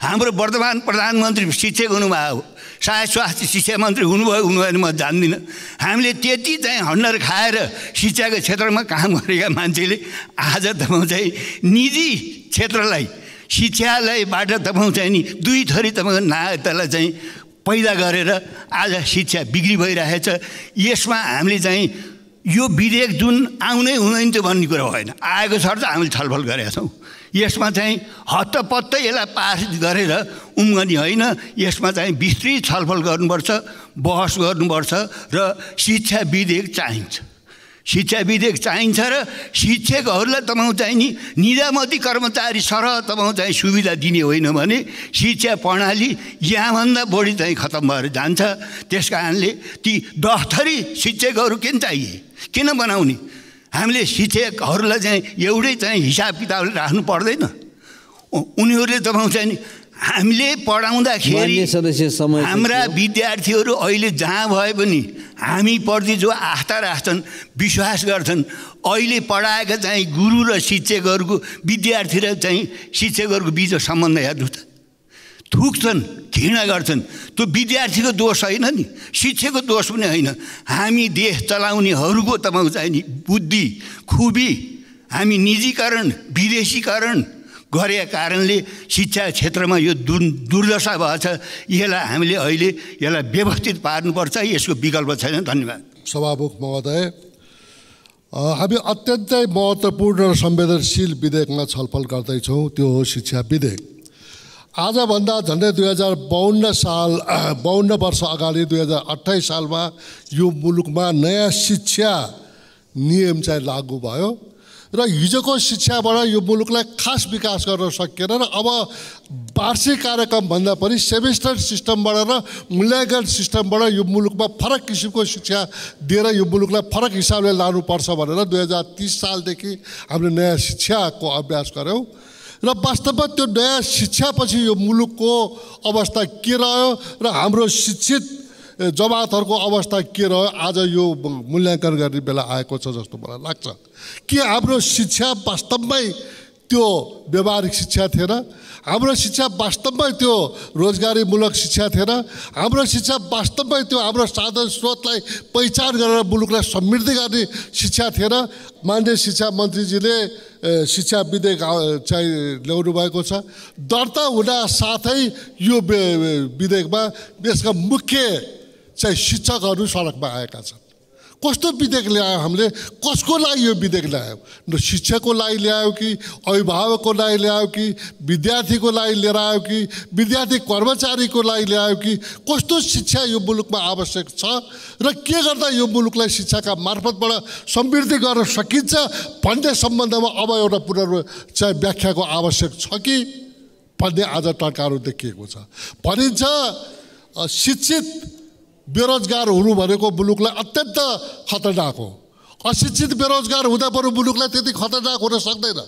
हाम्रो वर्तमान प्रधानमन्त्री शिक्षक हुनुभएको सायद स्वास्थ्य शिक्षा मन्त्री हुनुभयो हुनुभएन म जान्दिनँ हामीले त्यति चाहिँ हन्डर खाएर शिक्षाको क्षेत्रमा काम गरेका मान्छेले आज तपाईँ चाहिँ निजी क्षेत्रलाई शिक्षालाई शिक्षालयबाट तपाईँ चाहिँ नि दुई थरी तपाईँको नागरिकतालाई चाहिँ पैदा गरेर आज शिक्षा बिक्री भइरहेछ यसमा हामीले चाहिँ यो विधेयक जुन आउनै हुँदैन थियो भन्ने कुरा होइन आएको छ हामीले छलफल गरेका छौँ यसमा चाहिँ हत्तपत्त यसलाई पास गरेर उम्गनी होइन यसमा चाहिँ विस्तृत छलफल गर्नुपर्छ बहस गर्नुपर्छ र शिक्षा विधेयक चाहिन्छ शिक्षा विधेयक चाहिन्छ र शिक्षकहरूलाई तपाईँ चाहिँ नि निजामती कर्मचारी सरह तपाईँ चाहिँ सुविधा दिने होइन भने शिक्षा प्रणाली यहाँभन्दा बढी चाहिँ खत्तम भएर जान्छ त्यस कारणले ती थरी शिक्षकहरू किन चाहिए किन बनाउने हामीले शिक्षकहरूलाई चाहिँ एउटै चाहिँ हिसाब किताब राख्नु पर्दैन उनीहरूले तपाईँ चाहिँ हामीले पढाउँदाखेरि हाम्रा विद्यार्थीहरू अहिले जहाँ भए पनि हामीप्रति जो आस्था राख्छन् विश्वास गर्छन् अहिले पढाएका चाहिँ गुरु र शिक्षकहरूको विद्यार्थी र चाहिँ शिक्षकहरूको बिचको सम्बन्ध हेर्नु त थुक्छन् घृणा गर्छन् त्यो विद्यार्थीको दोष होइन नि शिक्षाको दोष पनि होइन हामी देश चलाउनेहरूको तपाईँको नि बुद्धि खुबी हामी निजीकरण विदेशीकरण गरेका कारणले शिक्षा क्षेत्रमा यो दुर् दुर्दशा छ यसलाई हामीले अहिले यसलाई व्यवस्थित पार्नुपर्छ यसको विकल्प छैन धन्यवाद सभामुख महोदय हामी अत्यन्तै महत्त्वपूर्ण र संवेदनशील विधेयकमा छलफल गर्दैछौँ त्यो हो शिक्षा विधेयक आजभन्दा झन्डै दुई हजार बाहन्न साल बाहन्न वर्ष अगाडि दुई हजार अठाइस सालमा यो मुलुकमा नयाँ शिक्षा नियम चाहिँ लागू भयो र हिजोको शिक्षाबाट यो मुलुकलाई खास विकास गर्न सकिएन र अब वार्षिक कार्यक्रमभन्दा पनि सेमेस्टर सिस्टमबाट र मूल्याङ्कन सिस्टमबाट यो मुलुकमा फरक किसिमको शिक्षा दिएर यो मुलुकलाई फरक हिसाबले लानुपर्छ भनेर दुई हजार तिस सालदेखि हामीले नयाँ शिक्षाको अभ्यास गऱ्यौँ र वास्तवमा त्यो नयाँ शिक्षापछि यो मुलुकको अवस्था के रह्यो र हाम्रो शिक्षित जमातहरूको अवस्था के रह्यो आज यो मूल्याङ्कन गर्ने बेला आएको छ जस्तो मलाई लाग्छ के हाम्रो शिक्षा वास्तवमै त्यो व्यवहारिक शिक्षा थिएन हाम्रो शिक्षा वास्तवमै त्यो रोजगारीमूलक शिक्षा थिएन हाम्रो शिक्षा वास्तवमै त्यो हाम्रो साधन स्रोतलाई पहिचान गरेर मुलुकलाई समृद्धि गर्ने शिक्षा थिएन मान्य शिक्षा मन्त्रीजीले शिक्षा विधेयक चाहिँ ल्याउनु भएको छ दर्ता हुँदा साथै यो विधेयकमा देशका मुख्य चाहिँ शिक्षकहरू सडकमा आएका छन् कस्तो विधेयक ल्यायो हामीले कसको लागि यो विधेयक ल्यायौँ शिक्षकको लागि ल्यायो कि अभिभावकको लागि ल्यायो कि विद्यार्थीको लागि लिएर आयो कि विद्यार्थी कर्मचारीको लागि ल्यायो कि कस्तो शिक्षा यो मुलुकमा आवश्यक छ र के गर्दा यो मुलुकलाई शिक्षाका मार्फतबाट समृद्धि गर्न सकिन्छ भन्ने सम्बन्धमा अब एउटा पुनर्व व्याख्याको आवश्यक छ कि भन्ने आज टर्काहरू देखिएको छ भनिन्छ शिक्षित बेरोजगार हुनु भनेको मुलुकलाई अत्यन्त खतरनाक हो अशिक्षित बेरोजगार हुँदा बरु मुलुकलाई त्यति खतरनाक हुन सक्दैन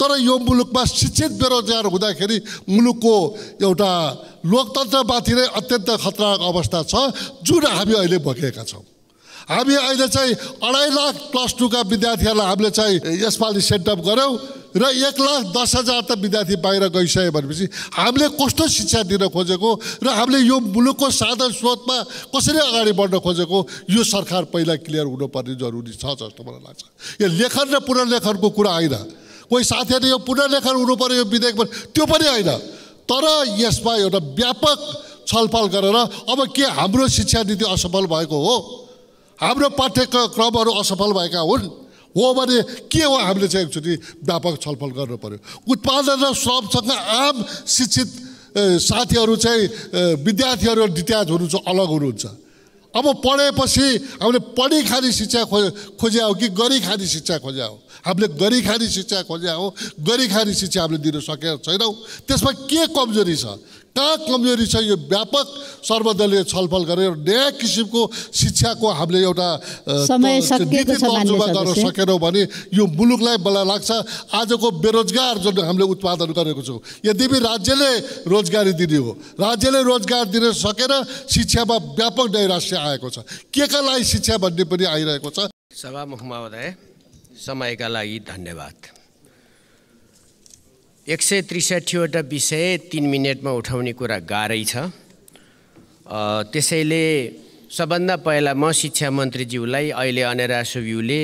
तर यो मुलुकमा शिक्षित बेरोजगार हुँदाखेरि मुलुकको एउटा लोकतन्त्रमाथि नै अत्यन्त खतरनाक अवस्था छ जुन हामी अहिले भोगेका छौँ हामी अहिले चाहिँ अढाई लाख प्लस टूका विद्यार्थीहरूलाई हामीले चाहिँ यसपालि सेटअप गऱ्यौँ र एक लाख दस हजार त विद्यार्थी बाहिर गइसक्यो भनेपछि हामीले कस्तो शिक्षा दिन खोजेको र हामीले यो मुलुकको साधन स्रोतमा कसरी अगाडि बढ्न खोजेको यो सरकार पहिला क्लियर हुनुपर्ने जरुरी छ जस्तो मलाई लाग्छ यो लेखन र पुनर्लेखनको कुरा होइन कोही साथीहरूले यो पुनर्लेखन हुनु पऱ्यो यो विधेयकमा त्यो पनि होइन तर यसमा एउटा व्यापक छलफल गरेर अब के हाम्रो शिक्षा नीति असफल भएको हो हाम्रो पाठ्यक्रमहरू असफल भएका हुन् हो भने के हो हामीले चाहिँ एकचोटि व्यापक छलफल गर्नु पऱ्यो उत्पादन र श्रमसँग आम शिक्षित साथीहरू चाहिँ विद्यार्थीहरू डिट्याच हुनुहुन्छ अलग हुनुहुन्छ अब पढेपछि हामीले पढी खाने शिक्षा खोज खोज्या हो कि गरी खाने शिक्षा खोज्या हो हामीले गरी खाने शिक्षा खोज्या हो गरी खाने शिक्षा हामीले दिन सकेका छैनौँ त्यसमा के कमजोरी छ कहाँ कमजोरी छ यो व्यापक सर्वदलीय छलफल गरेर नयाँ किसिमको शिक्षाको हामीले एउटा गर्न सकेनौँ भने यो मुलुकलाई मलाई लाग्छ आजको बेरोजगार जुन हामीले उत्पादन गरेको छौँ यद्यपि राज्यले रोजगारी दिने हो राज्यले रोजगार दिन सकेर शिक्षामा व्यापक नैराश्य आएको छ के कालाई लागि शिक्षा भन्ने पनि आइरहेको छ सभामुख महोदय समयका लागि धन्यवाद एक सय त्रिसठीवटा विषय तिन मिनटमा उठाउने कुरा गाह्रै छ त्यसैले सबभन्दा पहिला म शिक्षा मन्त्रीज्यूलाई अहिले अनेरा सुब्यूले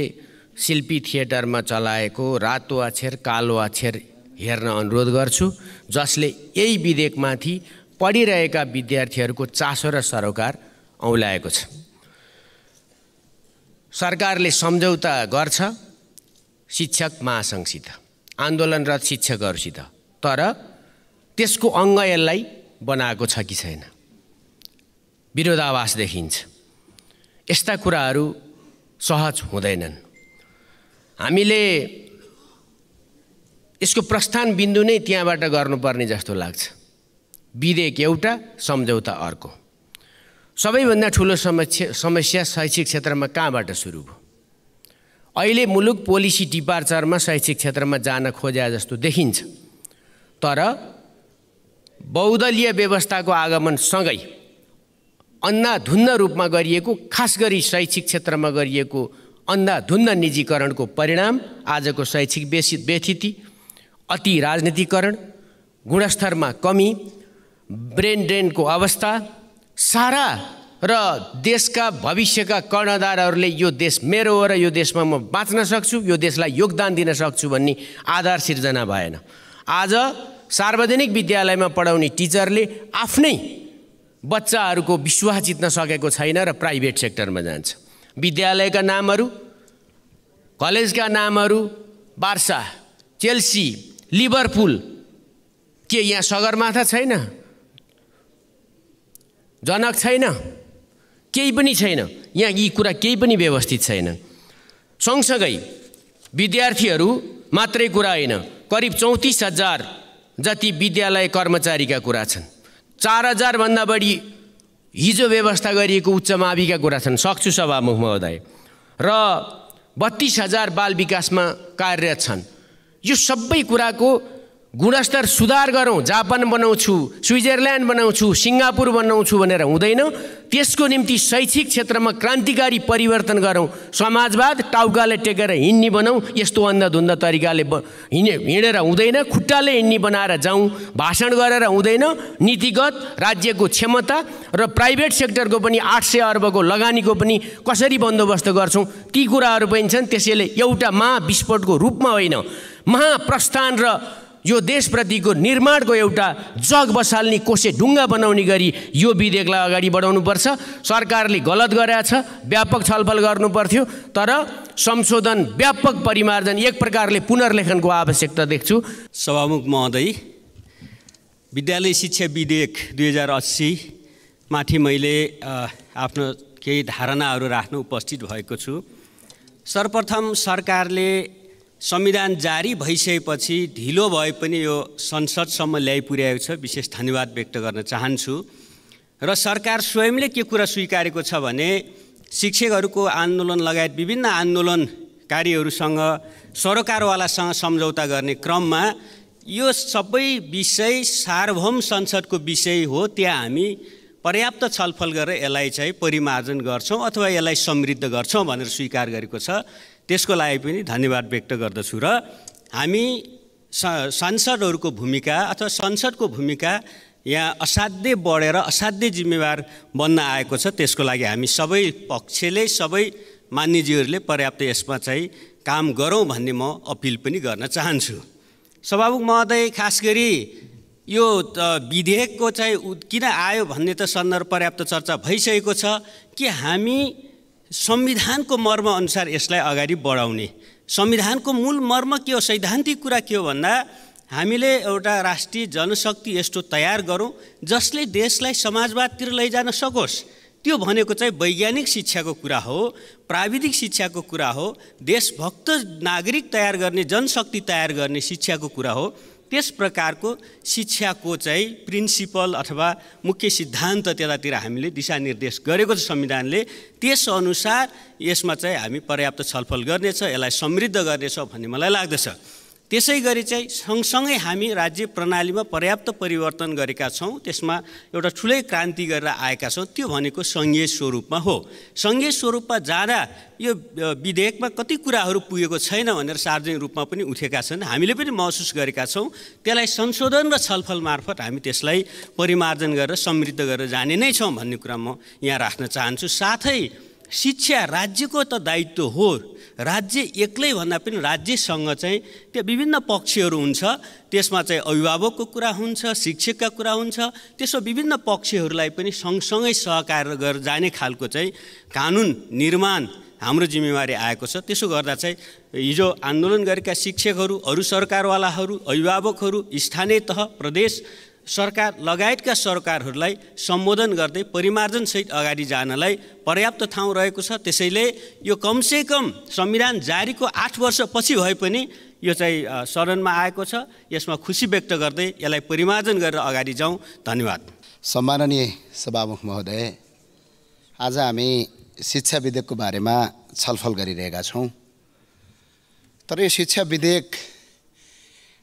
शिल्पी थिएटरमा चलाएको रातो अक्षर कालो अक्षर हेर्न अनुरोध गर्छु जसले यही विधेयकमाथि पढिरहेका विद्यार्थीहरूको चासो र सरोकार औलाएको छ सरकारले सम्झौता गर्छ शिक्षक महासङ्घसित आन्दोलनरत शिक्षकहरूसित तर त्यसको अङ्ग यसलाई बनाएको छ कि छैन विरोधावास देखिन्छ यस्ता कुराहरू सहज हुँदैनन् हामीले यसको प्रस्थान बिन्दु नै त्यहाँबाट गर्नुपर्ने जस्तो लाग्छ विधेयक एउटा सम्झौता अर्को सबैभन्दा ठुलो समस्या समस्या शैक्षिक क्षेत्रमा कहाँबाट सुरु भयो अहिले मुलुक पोलिसी डिपार्चरमा शैक्षिक क्षेत्रमा जान खोज्या जस्तो देखिन्छ तर बहुदलीय व्यवस्थाको आगमनसँगै अन्धाधुन्ध रूपमा गरिएको खास गरी शैक्षिक क्षेत्रमा गरिएको अन्धाधुन्ध निजीकरणको परिणाम आजको शैक्षिक व्यसित व्यथिति अति राजनीतिकरण गुणस्तरमा कमी ब्रेन ड्रेनको अवस्था सारा र देशका भविष्यका कर्णधारहरूले यो देश मेरो हो र यो देशमा म बाँच्न सक्छु यो देशलाई योगदान दिन सक्छु भन्ने आधार सिर्जना भएन आज सार्वजनिक विद्यालयमा पढाउने टिचरले आफ्नै बच्चाहरूको विश्वास जित्न सकेको छैन र प्राइभेट सेक्टरमा जान्छ विद्यालयका नामहरू कलेजका नामहरू बार्सा चेल्सी लिभरपुल के यहाँ सगरमाथा छैन जनक छैन केही पनि छैन यहाँ यी कुरा केही पनि व्यवस्थित छैन सँगसँगै विद्यार्थीहरू मात्रै कुरा होइन करिब चौतिस हजार जति विद्यालय कर्मचारीका कुरा छन् चार हजारभन्दा बढी हिजो व्यवस्था गरिएको उच्च माविका कुरा छन् सक्छु सभामुख महोदय र बत्तिस हजार बाल विकासमा कार्यरत छन् यो सबै कुराको गुणस्तर सुधार गरौँ जापान बनाउँछु स्विजरल्यान्ड बनाउँछु सिङ्गापुर बनाउँछु भनेर हुँदैन त्यसको निम्ति शैक्षिक क्षेत्रमा क्रान्तिकारी परिवर्तन गरौँ समाजवाद टाउकाले टेकेर हिँड्ने बनाऊ यस्तो अन्धधुन्ध तरिकाले ब हिँडे हिँडेर हुँदैन खुट्टाले हिँड्ने बनाएर जाउँ भाषण गरेर हुँदैन नीतिगत राज्यको क्षमता र प्राइभेट सेक्टरको पनि आठ सय अर्बको लगानीको पनि कसरी बन्दोबस्त गर्छौँ ती कुराहरू पनि छन् त्यसैले एउटा महाविस्फोटको रूपमा होइन महाप्रस्थान र यो देशप्रतिको निर्माणको एउटा जग बसाल्ने कोसे ढुङ्गा बनाउने गरी यो विधेयकलाई अगाडि बढाउनुपर्छ सरकारले गलत गराएछ व्यापक छलफल गर्नु पर्थ्यो तर संशोधन व्यापक परिमार्जन एक प्रकारले पुनर्लेखनको आवश्यकता देख्छु सभामुख महोदय विद्यालय शिक्षा विधेयक दुई हजार अस्सी माथि मैले आफ्नो केही धारणाहरू राख्न उपस्थित भएको छु सर्वप्रथम सरकारले संविधान जारी भइसकेपछि ढिलो भए पनि यो संसदसम्म ल्याइपुर्याएको छ विशेष धन्यवाद व्यक्त गर्न चाहन्छु र सरकार स्वयंले के कुरा स्वीकारेको छ भने शिक्षकहरूको आन्दोलन लगायत विभिन्न आन्दोलनकारीहरूसँग सरकारवालासँग सम्झौता गर्ने क्रममा यो सबै विषय सार्वभौम संसदको विषय हो त्यहाँ हामी पर्याप्त छलफल गरेर यसलाई चाहिँ परिमार्जन गर्छौँ अथवा यसलाई समृद्ध गर्छौँ भनेर स्वीकार गरेको छ त्यसको लागि पनि धन्यवाद व्यक्त गर्दछु र हामी सांसदहरूको भूमिका अथवा संसदको भूमिका यहाँ असाध्यै बढेर असाध्यै जिम्मेवार बन्न आएको छ त्यसको लागि हामी सबै पक्षले सबै मान्यजीहरूले पर्याप्त यसमा चाहिँ काम गरौँ भन्ने म अपिल पनि गर्न चाहन्छु सभामुख महोदय खास गरी यो विधेयकको चाहिँ किन आयो भन्ने त सन्दर्भ पर्याप्त चर्चा भइसकेको छ कि हामी संविधानको मर्मअनुसार यसलाई अगाडि बढाउने संविधानको मूल मर्म के हो सैद्धान्तिक कुरा के हो भन्दा हामीले एउटा राष्ट्रिय जनशक्ति यस्तो तयार गरौँ जसले देशलाई समाजवादतिर लैजान सकोस् त्यो भनेको चाहिँ वैज्ञानिक शिक्षाको कुरा हो प्राविधिक शिक्षाको कुरा हो देशभक्त नागरिक तयार गर्ने जनशक्ति तयार गर्ने शिक्षाको कुरा हो त्यस प्रकारको शिक्षाको चाहिँ प्रिन्सिपल अथवा मुख्य सिद्धान्त त्यतातिर हामीले दिशानिर्देश गरेको छ संविधानले त्यसअनुसार यसमा चाहिँ हामी पर्याप्त छलफल गर्नेछ यसलाई समृद्ध गर्नेछ भन्ने मलाई लाग्दछ त्यसै गरी चाहिँ सँगसँगै हामी राज्य प्रणालीमा पर्याप्त परिवर्तन गरेका छौँ त्यसमा एउटा ठुलै क्रान्ति गरेर आएका छौँ त्यो भनेको सङ्घीय स्वरूपमा हो सङ्घीय स्वरूपमा जाँदा यो विधेयकमा कति कुराहरू पुगेको छैन भनेर सार्वजनिक रूपमा पनि उठेका छन् हामीले पनि महसुस गरेका छौँ त्यसलाई संशोधन र छलफल मार्फत हामी त्यसलाई परिमार्जन गरेर समृद्ध गरेर जाने नै छौँ भन्ने कुरा म यहाँ राख्न चाहन्छु साथै शिक्षा राज्यको त दायित्व हो राज्य एक्लै भन्दा पनि राज्यसँग चाहिँ त्यो विभिन्न पक्षहरू हुन्छ त्यसमा चाहिँ अभिभावकको कुरा हुन्छ शिक्षकका कुरा हुन्छ त्यसो विभिन्न पक्षहरूलाई पनि सँगसँगै सहकार गरेर जाने खालको चाहिँ कानुन निर्माण हाम्रो जिम्मेवारी आएको छ त्यसो गर्दा चाहिँ हिजो आन्दोलन गरेका शिक्षकहरू अरू सरकारवालाहरू अभिभावकहरू स्थानीय तह प्रदेश सरकार लगायतका सरकारहरूलाई सम्बोधन गर्दै परिमार्जनसहित अगाडि जानलाई पर्याप्त ठाउँ रहेको छ त्यसैले यो कमसेकम संविधान जारीको आठ वर्षपछि भए पनि यो चाहिँ शरणमा आएको छ यसमा खुसी व्यक्त गर्दै यसलाई परिमार्जन गरेर अगाडि जाउँ धन्यवाद सम्माननीय सभामुख महोदय आज हामी शिक्षा विधेयकको बारेमा छलफल गरिरहेका छौँ तर यो शिक्षा विधेयक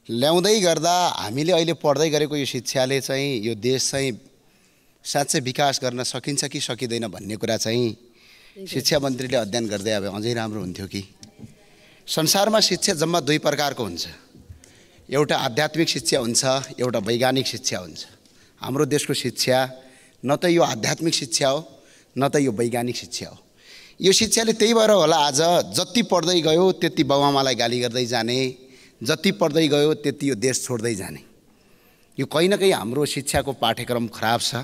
ल्याउँदै गर्दा हामीले अहिले पढ्दै गरेको यो शिक्षाले चाहिँ यो देश चाहिँ साँच्चै विकास गर्न सकिन्छ कि सकिँदैन भन्ने कुरा चाहिँ शिक्षा मन्त्रीले अध्ययन गर्दै अब अझै राम्रो हुन्थ्यो कि संसारमा शिक्षा जम्मा दुई प्रकारको हुन्छ एउटा आध्यात्मिक शिक्षा हुन्छ एउटा वैज्ञानिक शिक्षा हुन्छ हाम्रो देशको शिक्षा न त यो आध्यात्मिक शिक्षा हो न त यो वैज्ञानिक शिक्षा हो यो शिक्षाले त्यही भएर होला आज जति पढ्दै गयो त्यति बाबुआमालाई गाली गर्दै जाने जति पढ्दै गयो त्यति यो देश छोड्दै जाने यो कहीँ न कहीँ हाम्रो शिक्षाको पाठ्यक्रम खराब छ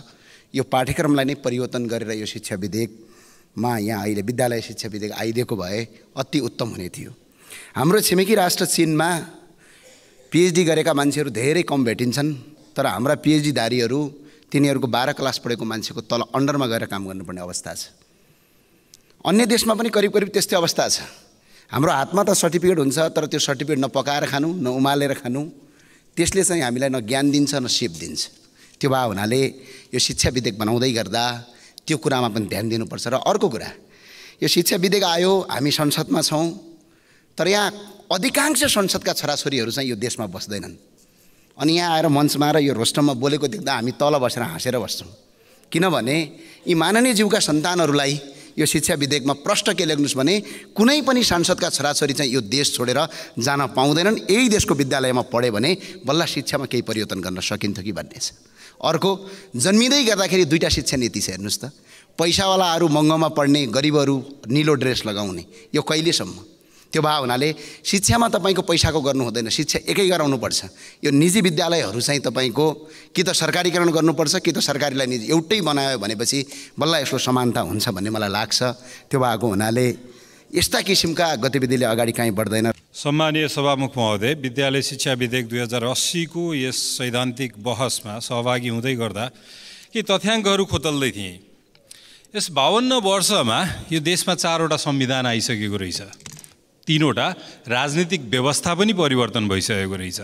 यो पाठ्यक्रमलाई नै परिवर्तन गरेर यो शिक्षा विधेयकमा यहाँ अहिले विद्यालय शिक्षा विधेयक आइदिएको भए अति उत्तम हुने थियो हाम्रो छिमेकी राष्ट्र चिनमा पिएचडी गरेका मान्छेहरू धेरै कम भेटिन्छन् तर हाम्रा पिएचडीधारीहरू तिनीहरूको बाह्र क्लास पढेको मान्छेको तल अन्डरमा गएर काम गर्नुपर्ने अवस्था छ अन्य देशमा पनि करिब करिब त्यस्तै अवस्था छ हाम्रो हातमा त सर्टिफिकेट हुन्छ तर त्यो सर्टिफिकेट न पकाएर खानु न उमालेर खानु त्यसले चाहिँ हामीलाई न ज्ञान दिन्छ न सिप दिन्छ त्यो भए हुनाले यो शिक्षा विधेयक बनाउँदै गर्दा त्यो कुरामा पनि ध्यान दिनुपर्छ र अर्को कुरा यो शिक्षा विधेयक आयो हामी संसदमा छौँ तर यहाँ अधिकांश संसदका छोराछोरीहरू चाहिँ यो देशमा बस्दैनन् अनि यहाँ आएर मञ्चमा र यो रोस्टममा बोलेको देख्दा हामी तल बसेर हाँसेर बस्छौँ किनभने यी माननीयज्यूका सन्तानहरूलाई यो शिक्षा विधेयकमा प्रश्न के लेख्नुहोस् भने कुनै पनि सांसदका छोराछोरी चाहिँ यो देश छोडेर जान पाउँदैनन् यही देशको विद्यालयमा पढ्यो भने बल्ल शिक्षामा केही परिवर्तन गर्न सकिन्थ्यो कि भन्ने छ अर्को जन्मिँदै गर्दाखेरि दुईवटा शिक्षा नीति छ हेर्नुहोस् त पैसावालाहरू महँगोमा पढ्ने गरिबहरू निलो ड्रेस लगाउने यो कहिलेसम्म त्यो भए हुनाले शिक्षामा तपाईँको पैसाको गर्नु हुँदैन शिक्षा एकै गराउनुपर्छ यो निजी विद्यालयहरू चाहिँ तपाईँको कि त सरकारीकरण गर्नुपर्छ कि त सरकारीलाई निजी एउटै बनायो भनेपछि बल्ल यसको समानता हुन्छ भन्ने मलाई लाग्छ त्यो भएको हुनाले यस्ता किसिमका गतिविधिले अगाडि काहीँ बढ्दैन सम्मानीय सभामुख महोदय विद्यालय शिक्षा विधेयक दुई हजार अस्सीको यस सैद्धान्तिक बहसमा सहभागी हुँदै गर्दा के तथ्याङ्कहरू खोतल्दै थिएँ यस बावन्न वर्षमा यो देशमा चारवटा संविधान आइसकेको रहेछ तिनवटा राजनीतिक व्यवस्था पनि परिवर्तन भइसकेको रहेछ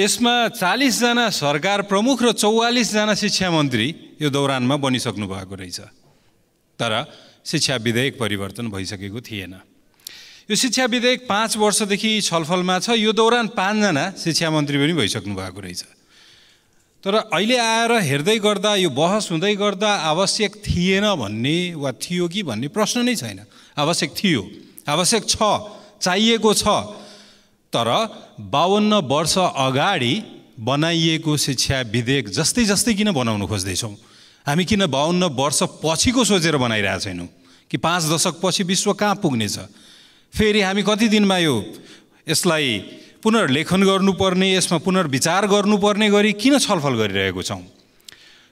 यसमा चालिसजना सरकार प्रमुख र चौवालिसजना शिक्षा मन्त्री यो दौरानमा बनिसक्नु भएको रहेछ तर शिक्षा विधेयक परिवर्तन भइसकेको थिएन यो शिक्षा विधेयक पाँच वर्षदेखि छलफलमा छ यो दौरान पाँचजना शिक्षा मन्त्री पनि भइसक्नु भएको रहेछ तर अहिले आएर हेर्दै गर्दा यो बहस हुँदै गर्दा आवश्यक थिएन भन्ने वा थियो कि भन्ने प्रश्न नै छैन आवश्यक थियो आवश्यक छ चाहिएको छ तर बावन्न वर्ष अगाडि बनाइएको शिक्षा विधेयक जस्तै जस्तै किन बनाउन खोज्दैछौँ हामी किन बाहन्न वर्ष पछिको सोचेर बनाइरहेको छैनौँ कि पाँच दशकपछि विश्व कहाँ पुग्नेछ फेरि हामी कति दिनमा यो यसलाई पुनर्लेखन गर्नुपर्ने यसमा पुनर्विचार गर्नुपर्ने गरी किन छलफल गरिरहेको छौँ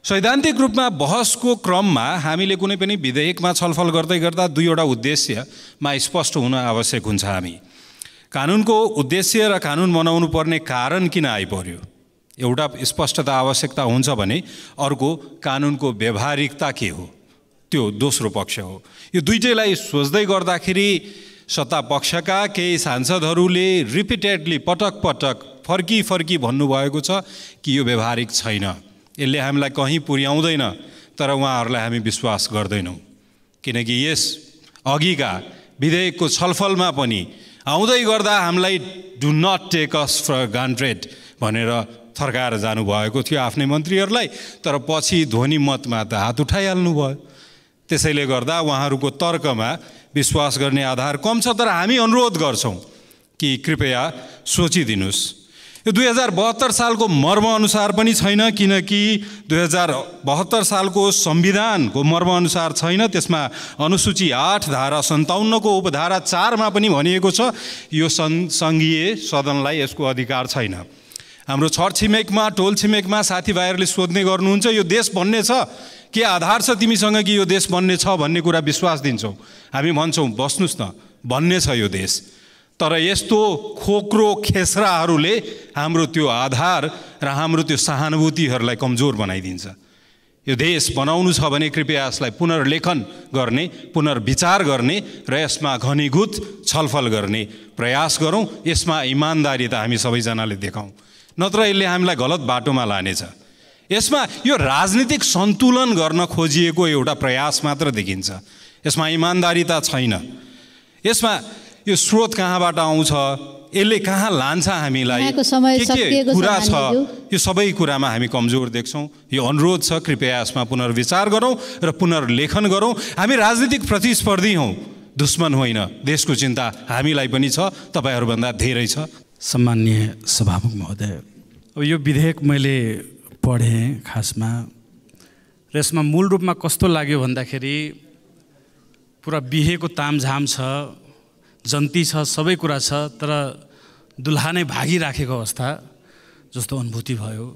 सैद्धान्तिक रूपमा बहसको क्रममा हामीले कुनै पनि विधेयकमा छलफल गर्दै गर्दा दुईवटा उद्देश्यमा स्पष्ट हुन आवश्यक हुन्छ हामी कानुनको उद्देश्य र कानुन बनाउनु पर्ने कारण किन आइपऱ्यो एउटा स्पष्टता आवश्यकता हुन्छ भने अर्को कानुनको व्यवहारिकता के हो त्यो दोस्रो पक्ष हो यो दुइटैलाई सोच्दै गर्दाखेरि सत्ता पक्षका केही सांसदहरूले रिपिटेडली पटक पटक फर्की फर्की भन्नुभएको छ कि यो व्यवहारिक छैन यसले हामीलाई कहीँ पुर्याउँदैन तर उहाँहरूलाई हामी विश्वास गर्दैनौँ किनकि यस अघिका विधेयकको छलफलमा पनि आउँदै गर्दा हामीलाई do not take us for गान्ड्रेड भनेर थर्काएर जानुभएको थियो आफ्नै मन्त्रीहरूलाई तर पछि ध्वनिमतमा त हात उठाइहाल्नु भयो त्यसैले गर्दा उहाँहरूको तर्कमा विश्वास गर्ने आधार कम छ तर हामी अनुरोध गर्छौँ कि कृपया सोचिदिनुहोस् यो दुई हजार बहत्तर सालको मर्मअनुसार पनि छैन किनकि दुई हजार बहत्तर सालको संविधानको मर्मअनुसार छैन त्यसमा अनुसूची आठ धारा सन्ताउन्नको उपधारा चारमा पनि भनिएको छ यो सन् सङ्घीय सदनलाई यसको अधिकार छैन हाम्रो छर छिमेकमा टोल छिमेकमा साथीभाइहरूले सोध्ने गर्नुहुन्छ यो देश बन्ने छ के आधार छ तिमीसँग कि यो देश बन्ने छ भन्ने कुरा विश्वास दिन्छौँ हामी भन्छौँ बस्नुहोस् न भन्ने छ यो देश तर यस्तो खोक्रो खेसराहरूले हाम्रो त्यो आधार र हाम्रो त्यो सहानुभूतिहरूलाई कमजोर बनाइदिन्छ यो देश बनाउनु छ भने कृपया यसलाई पुनर्लेखन गर्ने पुनर्विचार गर्ने र यसमा घनीभूत छलफल गर्ने प्रयास गरौँ यसमा इमान्दारी त हामी सबैजनाले देखाउँ नत्र यसले हामीलाई गलत बाटोमा लानेछ यसमा यो राजनीतिक सन्तुलन गर्न खोजिएको एउटा प्रयास मात्र देखिन्छ यसमा इमान्दारी त छैन यसमा यो स्रोत कहाँबाट आउँछ यसले कहाँ लान्छ हामीलाई के के कुरा छ यो सबै कुरामा हामी कमजोर देख्छौँ यो अनुरोध छ कृपया यसमा पुनर्विचार गरौँ र पुनर्लेखन गरौँ हामी राजनीतिक प्रतिस्पर्धी हौँ दुश्मन होइन देशको चिन्ता हामीलाई पनि छ तपाईँहरूभन्दा धेरै छ सम्मान्य सभामुख महोदय अब यो विधेयक मैले पढेँ खासमा र यसमा मूल रूपमा कस्तो लाग्यो भन्दाखेरि पुरा बिहेको तामझाम छ जन्ती छ सबै कुरा छ तर दुल्हा नै भागिराखेको अवस्था जस्तो अनुभूति भयो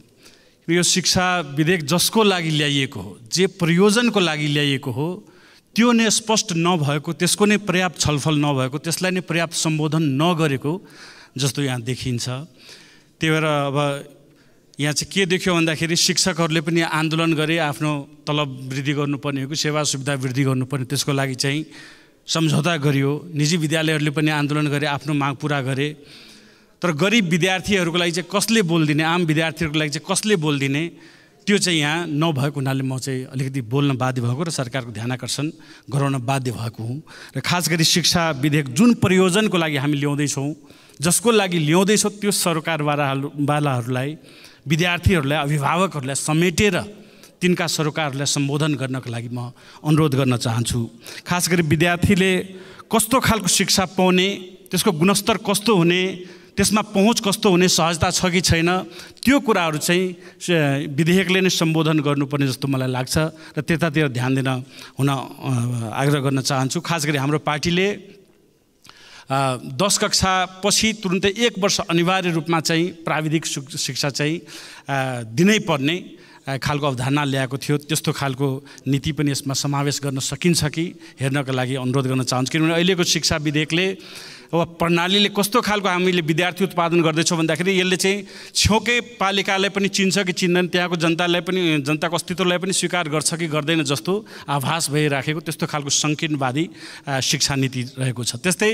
यो शिक्षा विधेयक जसको लागि ल्याइएको हो जे प्रयोजनको लागि ल्याइएको हो त्यो नै स्पष्ट नभएको त्यसको नै पर्याप्त छलफल नभएको त्यसलाई नै पर्याप्त सम्बोधन नगरेको जस्तो यहाँ देखिन्छ त्यही भएर अब यहाँ चाहिँ के देख्यो भन्दाखेरि शिक्षकहरूले पनि आन्दोलन गरे आफ्नो तलब वृद्धि गर्नुपर्ने हो कि सेवा सुविधा वृद्धि गर्नुपर्ने त्यसको लागि चाहिँ सम्झौता गरियो निजी विद्यालयहरूले पनि आन्दोलन गरे आफ्नो माग पुरा गरे तर गरिब विद्यार्थीहरूको लागि चाहिँ कसले बोलिदिने आम विद्यार्थीहरूको लागि चाहिँ कसले बोलिदिने त्यो चाहिँ यहाँ नभएको हुनाले म चाहिँ अलिकति बोल्न बाध्य भएको र सरकारको ध्यान आकर्षण गराउन बाध्य भएको हुँ र खास गरी शिक्षा विधेयक जुन प्रयोजनको लागि हामी ल्याउँदैछौँ जसको लागि ल्याउँदैछौँ त्यो सरकारवालाहरू वालाहरूलाई विद्यार्थीहरूलाई अभिभावकहरूलाई समेटेर तिनका सरकारहरूलाई सम्बोधन गर्नको लागि म अनुरोध गर्न चाहन्छु खास गरी विद्यार्थीले कस्तो खालको शिक्षा पाउने त्यसको गुणस्तर कस्तो हुने त्यसमा पहुँच कस्तो हुने सहजता छ कि छैन त्यो कुराहरू चाहिँ विधेयकले नै सम्बोधन गर्नुपर्ने जस्तो मलाई लाग्छ र त्यतातिर ध्यान दिन हुन आग्रह गर्न चाहन्छु खास गरी हाम्रो पार्टीले दस कक्षापछि तुरुन्तै एक वर्ष अनिवार्य रूपमा चाहिँ प्राविधिक शिक्षा चाहिँ दिनै पर्ने खालको अवधारणा ल्याएको थियो त्यस्तो खालको नीति पनि यसमा समावेश गर्न सकिन्छ कि हेर्नको लागि अनुरोध गर्न चाहन्छु किनभने अहिलेको शिक्षा विधेयकले अब प्रणालीले कस्तो खालको हामीले विद्यार्थी उत्पादन गर्दैछौँ भन्दाखेरि यसले चाहिँ छेउकै पालिकालाई पनि चिन्छ कि चिन्दैन त्यहाँको जनतालाई पनि जनताको अस्तित्वलाई पनि स्वीकार गर्छ कि गर्दैन जस्तो आभास भइराखेको त्यस्तो खालको सङ्कीर्णवादी शिक्षा नीति रहेको छ त्यस्तै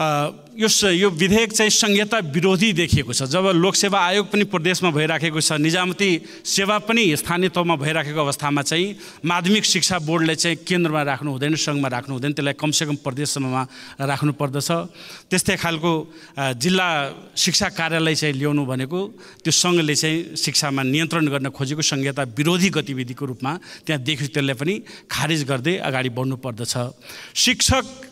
यो यो विधेयक चाहिँ संहिता विरोधी देखिएको छ जब लोकसेवा आयोग पनि प्रदेशमा भइराखेको छ निजामती सेवा पनि स्थानीय तहमा भइराखेको अवस्थामा चाहिँ माध्यमिक शिक्षा बोर्डले चाहिँ केन्द्रमा राख्नु हुँदैन सङ्घमा राख्नु हुँदैन त्यसलाई कमसेकम प्रदेशसम्ममा राख्नु पर्दछ त्यस्तै खालको जिल्ला शिक्षा कार्यालय चाहिँ ल्याउनु भनेको त्यो सङ्घले चाहिँ शिक्षामा नियन्त्रण गर्न खोजेको संहिता विरोधी गतिविधिको रूपमा त्यहाँ देखि त्यसलाई पनि खारेज गर्दै अगाडि बढ्नु पर्दछ शिक्षक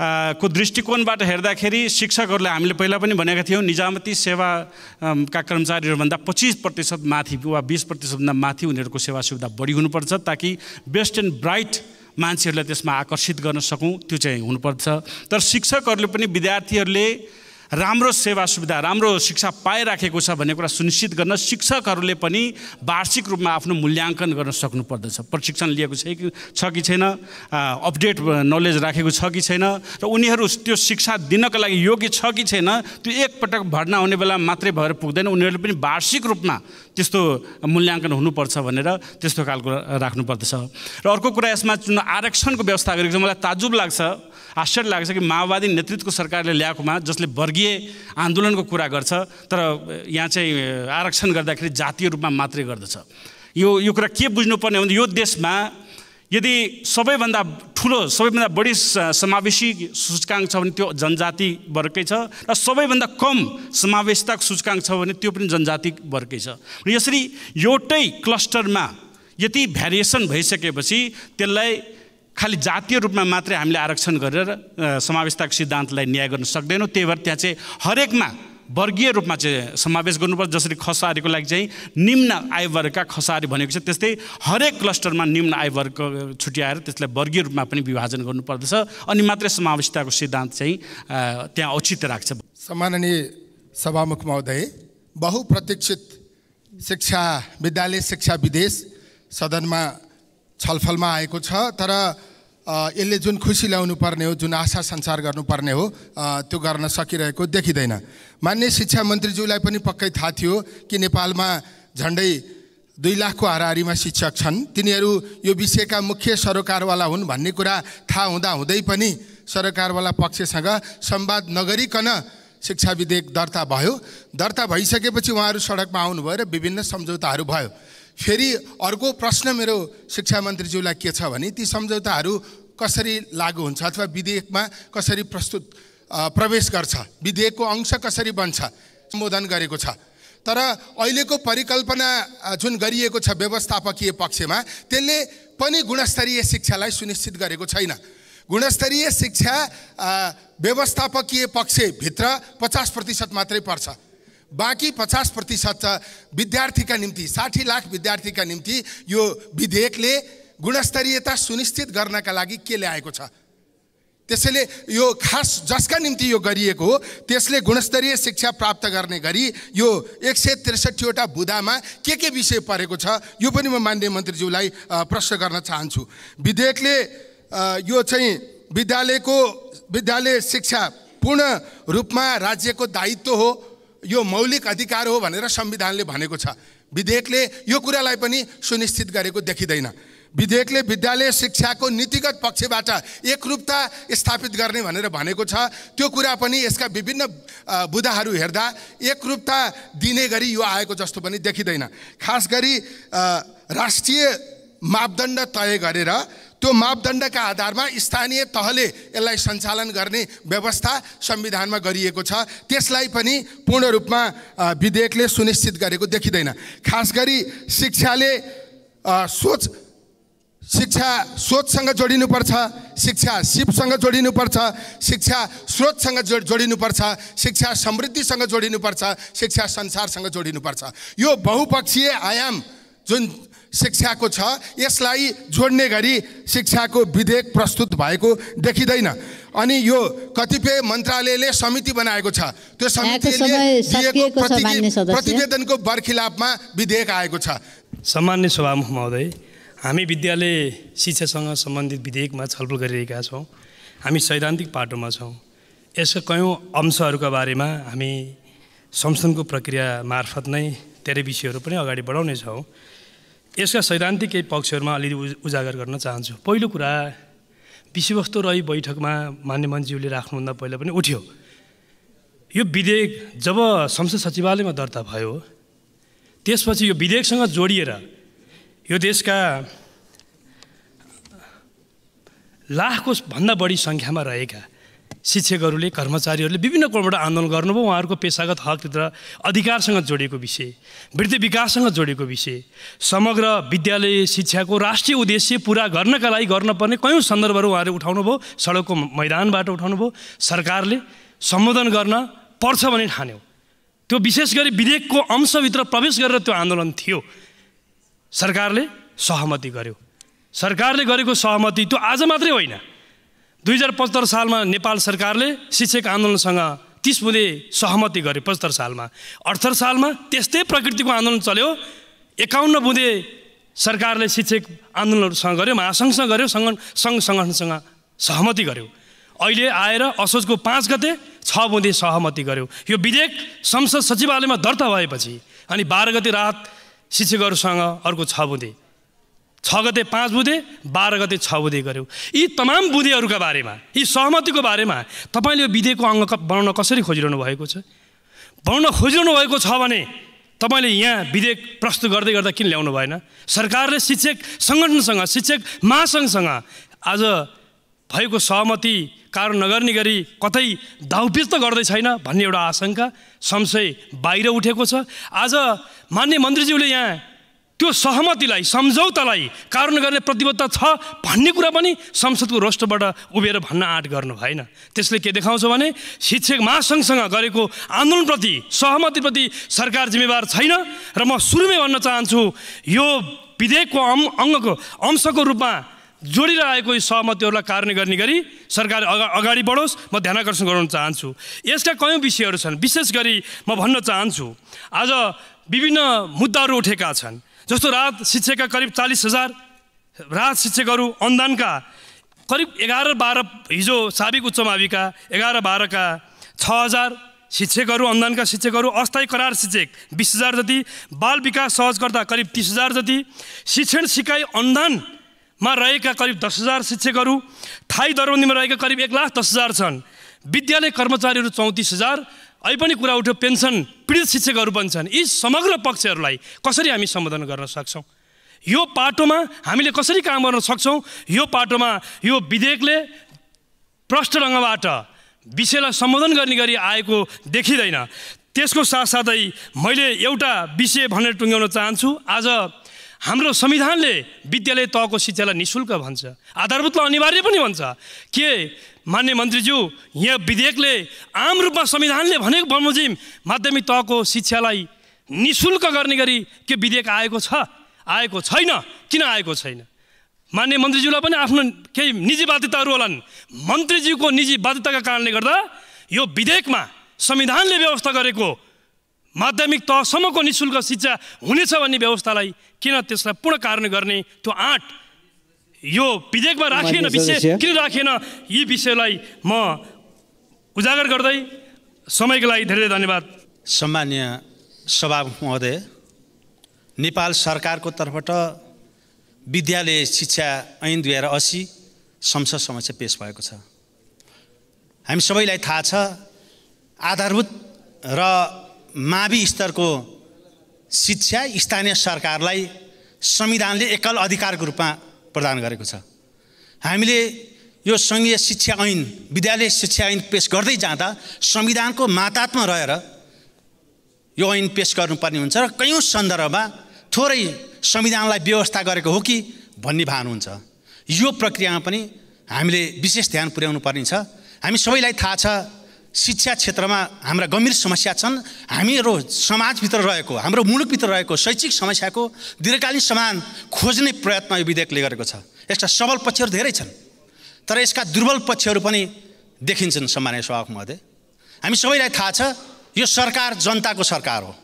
को दृष्टिकोणबाट हेर्दाखेरि शिक्षकहरूलाई हामीले पहिला पनि भनेका थियौँ निजामती सेवाका कर्मचारीहरूभन्दा पच्चिस प्रतिशत माथि वा बिस प्रतिशतभन्दा माथि उनीहरूको सेवा सुविधा बढी हुनुपर्छ ताकि बेस्ट एन्ड ब्राइट मान्छेहरूलाई त्यसमा आकर्षित गर्न सकौँ त्यो चाहिँ हुनुपर्छ तर शिक्षकहरूले पनि विद्यार्थीहरूले राम्रो सेवा सुविधा राम्रो शिक्षा पाइराखेको छ भन्ने कुरा सुनिश्चित गर्न शिक्षकहरूले पनि वार्षिक रूपमा आफ्नो मूल्याङ्कन गर्न सक्नुपर्दछ प्रशिक्षण लिएको छ कि छ कि छैन अपडेट नलेज राखेको छ कि छैन र उनीहरू त्यो शिक्षा दिनको लागि योग्य छ कि छैन त्यो एकपटक भर्ना हुने बेला मात्रै भएर पुग्दैन उनीहरूले पनि वार्षिक रूपमा त्यस्तो मूल्याङ्कन हुनुपर्छ भनेर त्यस्तो खालको राख्नुपर्दछ र अर्को कुरा यसमा जुन आरक्षणको व्यवस्था गरेको छ मलाई ताजुब लाग्छ आश्चर्य लाग्छ कि माओवादी नेतृत्वको सरकारले ल्याएकोमा जसले वर्गीय आन्दोलनको कुरा गर्छ तर यहाँ चाहिँ आरक्षण गर्दाखेरि जातीय रूपमा मात्रै गर्दछ यो यो कुरा के बुझ्नुपर्ने भने यो देशमा यदि सबैभन्दा ठुलो सबैभन्दा बढी समावेशी सूचकाङ्क छ भने त्यो जनजाति वर्गकै छ र सबैभन्दा कम समावेशता सूचकाङ्क छ भने त्यो पनि जनजाति वर्गकै छ यसरी एउटै क्लस्टरमा यति भ्यारिएसन भइसकेपछि त्यसलाई खालि जातीय रूपमा मात्रै हामीले आरक्षण गरेर समावेशताको सिद्धान्तलाई न्याय गर्न सक्दैनौँ त्यही भएर त्यहाँ चाहिँ हरेकमा वर्गीय रूपमा चाहिँ समावेश गर्नुपर्छ जसरी खसारीको लागि चाहिँ निम्न आयवर्गका खसारी भनेको छ त्यस्तै हरेक क्लस्टरमा निम्न आयवर्ग छुट्याएर त्यसलाई वर्गीय रूपमा पनि विभाजन गर्नुपर्दछ अनि मात्रै समावेशिताको सिद्धान्त चाहिँ त्यहाँ औचित्य राख्छ सम्माननीय सभामुख महोदय बहुप्रतीक्षित शिक्षा विद्यालय शिक्षा विदेश सदनमा छलफलमा आएको छ तर यसले जुन खुसी ल्याउनु पर्ने हो जुन आशा संसार गर्नुपर्ने हो त्यो गर्न सकिरहेको देखिँदैन मान्य शिक्षा मन्त्रीज्यूलाई पनि पक्कै थाहा थियो कि नेपालमा झन्डै दुई लाखको हाराहारीमा शिक्षक छन् तिनीहरू यो विषयका मुख्य सरोकारवाला हुन् भन्ने कुरा थाहा हुँदा हुँदै पनि सरकारवाला पक्षसँग संवाद नगरिकन शिक्षा विधेयक दर्ता भयो दर्ता भइसकेपछि उहाँहरू सडकमा आउनुभयो र विभिन्न सम्झौताहरू भयो फेरि अर्को प्रश्न मेरो शिक्षा मन्त्रीज्यूलाई के छ भने ती सम्झौताहरू कसरी लागु हुन्छ अथवा विधेयकमा कसरी प्रस्तुत प्रवेश गर्छ विधेयकको अंश कसरी बन्छ सम्बोधन गरेको छ तर अहिलेको परिकल्पना जुन गरिएको छ व्यवस्थापकीय पक्षमा त्यसले पनि गुणस्तरीय शिक्षालाई सुनिश्चित गरेको छैन गुणस्तरीय शिक्षा व्यवस्थापकीय पक्षभित्र पचास प्रतिशत मात्रै पर्छ बाँकी पचास प्रतिशत छ विद्यार्थीका निम्ति साठी लाख विद्यार्थीका निम्ति यो विधेयकले गुणस्तरीयता सुनिश्चित गर्नका लागि के ल्याएको छ त्यसैले यो खास जसका निम्ति यो गरिएको हो त्यसले गुणस्तरीय शिक्षा प्राप्त गर्ने गरी यो एक सय त्रिसठीवटा बुदामा के के विषय परेको छ यो पनि म मान्य मन्त्रीज्यूलाई प्रश्न गर्न चाहन्छु विधेयकले यो चाहिँ विद्यालयको विद्यालय शिक्षा पूर्ण रूपमा राज्यको दायित्व हो यो मौलिक अधिकार हो भनेर संविधानले भनेको छ विधेयकले यो कुरालाई पनि सुनिश्चित गरेको देखिँदैन विधेयकले विद्यालय शिक्षाको नीतिगत पक्षबाट एकरूपता स्थापित गर्ने भनेर भनेको छ त्यो कुरा पनि यसका विभिन्न बुदाहरू हेर्दा एकरूपता दिने गरी यो आएको जस्तो पनि देखिँदैन खास गरी राष्ट्रिय मापदण्ड तय गरेर त्यो मापदण्डका आधारमा स्थानीय तहले यसलाई सञ्चालन गर्ने व्यवस्था संविधानमा गरिएको छ त्यसलाई पनि पूर्ण रूपमा विधेयकले सुनिश्चित गरेको देखिँदैन खास गरी शिक्षाले सोच शिक्षा सोचसँग जोडिनुपर्छ शिक्षा सिपसँग जोडिनुपर्छ शिक्षा स्रोतसँग जो जोडिनुपर्छ शिक्षा समृद्धिसँग जोडिनुपर्छ शिक्षा संसारसँग जोडिनुपर्छ यो बहुपक्षीय आयाम जुन शिक्षाको छ यसलाई जोड्ने गरी शिक्षाको विधेयक प्रस्तुत भएको देखिँदैन अनि यो कतिपय मन्त्रालयले समिति बनाएको छ त्यो समितिले प्रतिवेदनको बर्खिलापमा विधेयक आएको छ सामान्य सभामुख महोदय हामी विद्यालय शिक्षासँग सम्बन्धित विधेयकमा छलफल गरिरहेका छौँ हामी सैद्धान्तिक पाटोमा छौँ यसका कयौँ अंशहरूका बारेमा हामी संशोधनको प्रक्रिया मार्फत नै धेरै विषयहरू पनि अगाडि बढाउनेछौँ यसका सैद्धान्तिक केही पक्षहरूमा अलिअलि उजागर गर्न चाहन्छु पहिलो कुरा विषयवस्तु रही बैठकमा मान्यमानज्यूले राख्नुभन्दा पहिला पनि उठ्यो यो विधेयक जब संसद सचिवालयमा दर्ता भयो त्यसपछि यो विधेयकसँग जोडिएर यो देशका लाखको भन्दा बढी सङ्ख्यामा रहेका शिक्षकहरूले कर्मचारीहरूले विभिन्न कोणबाट आन्दोलन गर्नुभयो उहाँहरूको पेसागत हकभित्र अधिकारसँग जोडिएको विषय वृद्धि विकाससँग जोडिएको विषय समग्र विद्यालय शिक्षाको राष्ट्रिय उद्देश्य पुरा गर्नका लागि गर्नुपर्ने कयौँ सन्दर्भहरू उठाउनु उठाउनुभयो सडकको मैदानबाट उठाउनुभयो सरकारले सम्बोधन गर्न पर्छ भने ठान्यो त्यो विशेष गरी विधेयकको अंशभित्र प्रवेश गरेर त्यो आन्दोलन थियो सरकारले सहमति गर्यो सरकारले गरेको सहमति त्यो आज मात्रै होइन दुई हजार पचहत्तर सालमा नेपाल सरकारले शिक्षक आन्दोलनसँग तिस बुँदे सहमति गरे पचहत्तर सालमा अठहत्तर सालमा त्यस्तै प्रकृतिको आन्दोलन चल्यो एकाउन्न बुँदे सरकारले शिक्षक आन्दोलनहरूसँग गर्यो महासङ्घसँग गर्यो सङ्गठन सङ्घ सङ्गठनसँग सहमति गर्यो अहिले आएर असोजको पाँच गते छ बुँदे सहमति गर्यो यो विधेयक संसद सचिवालयमा दर्ता भएपछि अनि बाह्र गते रात शिक्षकहरूसँग अर्को छ बुँदे छ गते पाँच बुधे बाह्र गते छ बुधे गऱ्यो यी तमाम बुधेहरूका बारेमा यी सहमतिको बारेमा तपाईँले यो विधेयकको अङ्ग बनाउन कसरी खोजिरहनु भएको छ बनाउन खोजिरहनु भएको छ भने तपाईँले यहाँ विधेयक प्रस्तुत गर्दै गर्दा किन ल्याउनु भएन सरकारले शिक्षक सङ्गठनसँग शिक्षक महासङ्घसँग आज भएको सहमति कारण नगर्ने गरी कतै दाउपिच त गर्दै छैन भन्ने एउटा आशंका संशय बाहिर उठेको छ आज मान्य मन्त्रीज्यूले यहाँ त्यो सहमतिलाई सम्झौतालाई कारण गर्ने प्रतिबद्धता छ भन्ने कुरा पनि संसदको रोस्टबाट उभिएर भन्न आँट गर्नु भएन त्यसले के देखाउँछ भने शिक्षक महासङ्घसँग गरेको आन्दोलनप्रति सहमतिप्रति सरकार जिम्मेवार छैन र म सुरुमै भन्न चाहन्छु यो विधेयकको अङ अङ्गको अंशको रूपमा जोडिरहेको आएको यी सहमतिहरूलाई कारण गर्ने गरी सरकार अगा अगाडि बढोस् म ध्यानकर्षण गराउन चाहन्छु यसका कयौँ विषयहरू छन् विशेष गरी म भन्न चाहन्छु आज विभिन्न मुद्दाहरू उठेका छन् जस्तो रात शिक्षकका करिब चालिस हजार रात शिक्षकहरू अनुदानका करिब एघार बाह्र हिजो साबिक उच्च माविका एघार बाह्रका छ हजार शिक्षकहरू अनुदानका शिक्षकहरू अस्थायी करार शिक्षक बिस हजार जति बाल विकास सहजकर्ता करिब तिस हजार जति शिक्षण सिकाइ अनुदानमा रहेका करिब दस हजार शिक्षकहरू थाई दरबन्दीमा रहेका करिब एक लाख दस हजार छन् विद्यालय कर्मचारीहरू चौतिस हजार अहिले पनि कुरा उठ्यो पेन्सन पीडित शिक्षकहरू पनि छन् यी समग्र पक्षहरूलाई कसरी हामी सम्बोधन गर्न सक्छौँ यो पाटोमा हामीले कसरी काम गर्न सक्छौँ यो पाटोमा यो विधेयकले प्रष्ट ढङ्गबाट विषयलाई सम्बोधन गर्ने गरी आएको देखिँदैन त्यसको साथसाथै मैले एउटा विषय भनेर टुङ्ग्याउन चाहन्छु आज हाम्रो संविधानले विद्यालय तहको शिक्षालाई नि शुल्क भन्छ आधारभूतलाई अनिवार्य पनि भन्छ के मान्य मन्त्रीज्यू यहाँ विधेयकले आम रूपमा संविधानले भनेको बमोजिम माध्यमिक तहको शिक्षालाई नि शुल्क गर्ने गरी के विधेयक आएको छ आएको छैन किन आएको छैन मान्य मन्त्रीज्यूलाई पनि आफ्नो केही निजी बाध्यताहरू होलान् मन्त्रीज्यूको निजी बाध्यताका कारणले गर्दा यो विधेयकमा संविधानले व्यवस्था गरेको माध्यमिक तहसम्मको नि शुल्क शिक्षा हुनेछ भन्ने व्यवस्थालाई किन त्यसलाई पूर्ण कारण गर्ने त्यो आँट यो विधेयकमा राखिएन विषय किन राखिएन यी विषयलाई म उजागर गर्दै समयको लागि धेरै धन्यवाद सम्मान्य सभा महोदय नेपाल सरकारको तर्फबाट विद्यालय शिक्षा ऐन दुई हजार असी संसद समस्या पेस भएको छ हामी सबैलाई थाहा छ आधारभूत र मावि स्तरको शिक्षा स्थानीय सरकारलाई संविधानले एकल अधिकारको रूपमा प्रदान गरेको छ हामीले यो सङ्घीय शिक्षा ऐन विद्यालय शिक्षा ऐन पेस गर्दै जाँदा संविधानको मातात्मा रहेर यो ऐन पेस गर्नुपर्ने हुन्छ र कयौँ सन्दर्भमा थोरै संविधानलाई व्यवस्था गरेको हो कि भन्ने भान हुन्छ यो प्रक्रियामा पनि हामीले विशेष ध्यान पुर्याउनु पर्ने छ हामी सबैलाई थाहा छ शिक्षा क्षेत्रमा हाम्रा गम्भीर समस्या छन् हामीहरू समाजभित्र रहेको हाम्रो मुलुकभित्र रहेको शैक्षिक समस्याको दीर्घकालीन समाधान खोज्ने प्रयत्न यो विधेयकले गरेको छ यसका सबल पक्षहरू धेरै छन् तर यसका दुर्बल पक्षहरू पनि देखिन्छन् सम्मान्य सभामुख महोदय हामी सबैलाई थाहा छ यो सरकार जनताको सरकार हो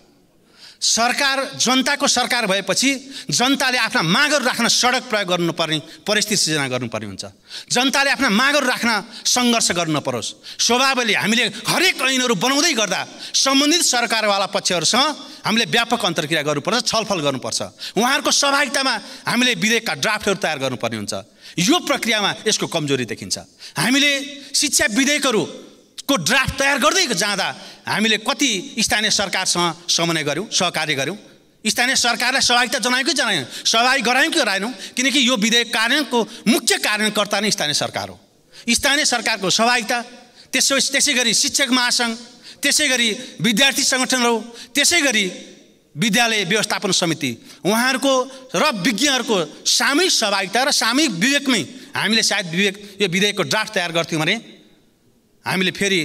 सरकार जनताको सरकार भएपछि जनताले आफ्ना मागहरू राख्न सडक प्रयोग गर्नुपर्ने परिस्थिति सिर्जना गर्नुपर्ने हुन्छ जनताले आफ्ना मागहरू राख्न सङ्घर्ष गर्नु नपरोस् स्वभावले हामीले हरेक ऐनहरू बनाउँदै गर्दा सम्बन्धित सरकारवाला पक्षहरूसँग हामीले व्यापक अन्तर्क्रिया गर्नुपर्छ छलफल गर्नुपर्छ उहाँहरूको सहभागितामा हामीले विधेयकका ड्राफ्टहरू तयार गर्नुपर्ने हुन्छ यो प्रक्रियामा यसको कमजोरी देखिन्छ हामीले शिक्षा विधेयकहरू को ड्राफ्ट तयार गर्दै जाँदा हामीले कति स्थानीय सरकारसँग समन्वय गऱ्यौँ सहकार्य गऱ्यौँ स्थानीय सरकारलाई सहभागिता जनाएकै जनायौँ सहभागी गरायौँ कि गराएनौँ किनकि यो विधेयक कार्यको मुख्य कार्यकर्ता नै स्थानीय सरकार हो स्थानीय सरकारको सहभागिता त्यसो त्यसै गरी शिक्षक महासङ्घ त्यसै गरी विद्यार्थी सङ्गठनहरू त्यसै गरी विद्यालय व्यवस्थापन समिति उहाँहरूको र विज्ञहरूको सामूहिक सहभागिता र सामूहिक विवेकमै हामीले सायद विवेक यो विधेयकको ड्राफ्ट तयार गर्थ्यौँ भने हामीले फेरि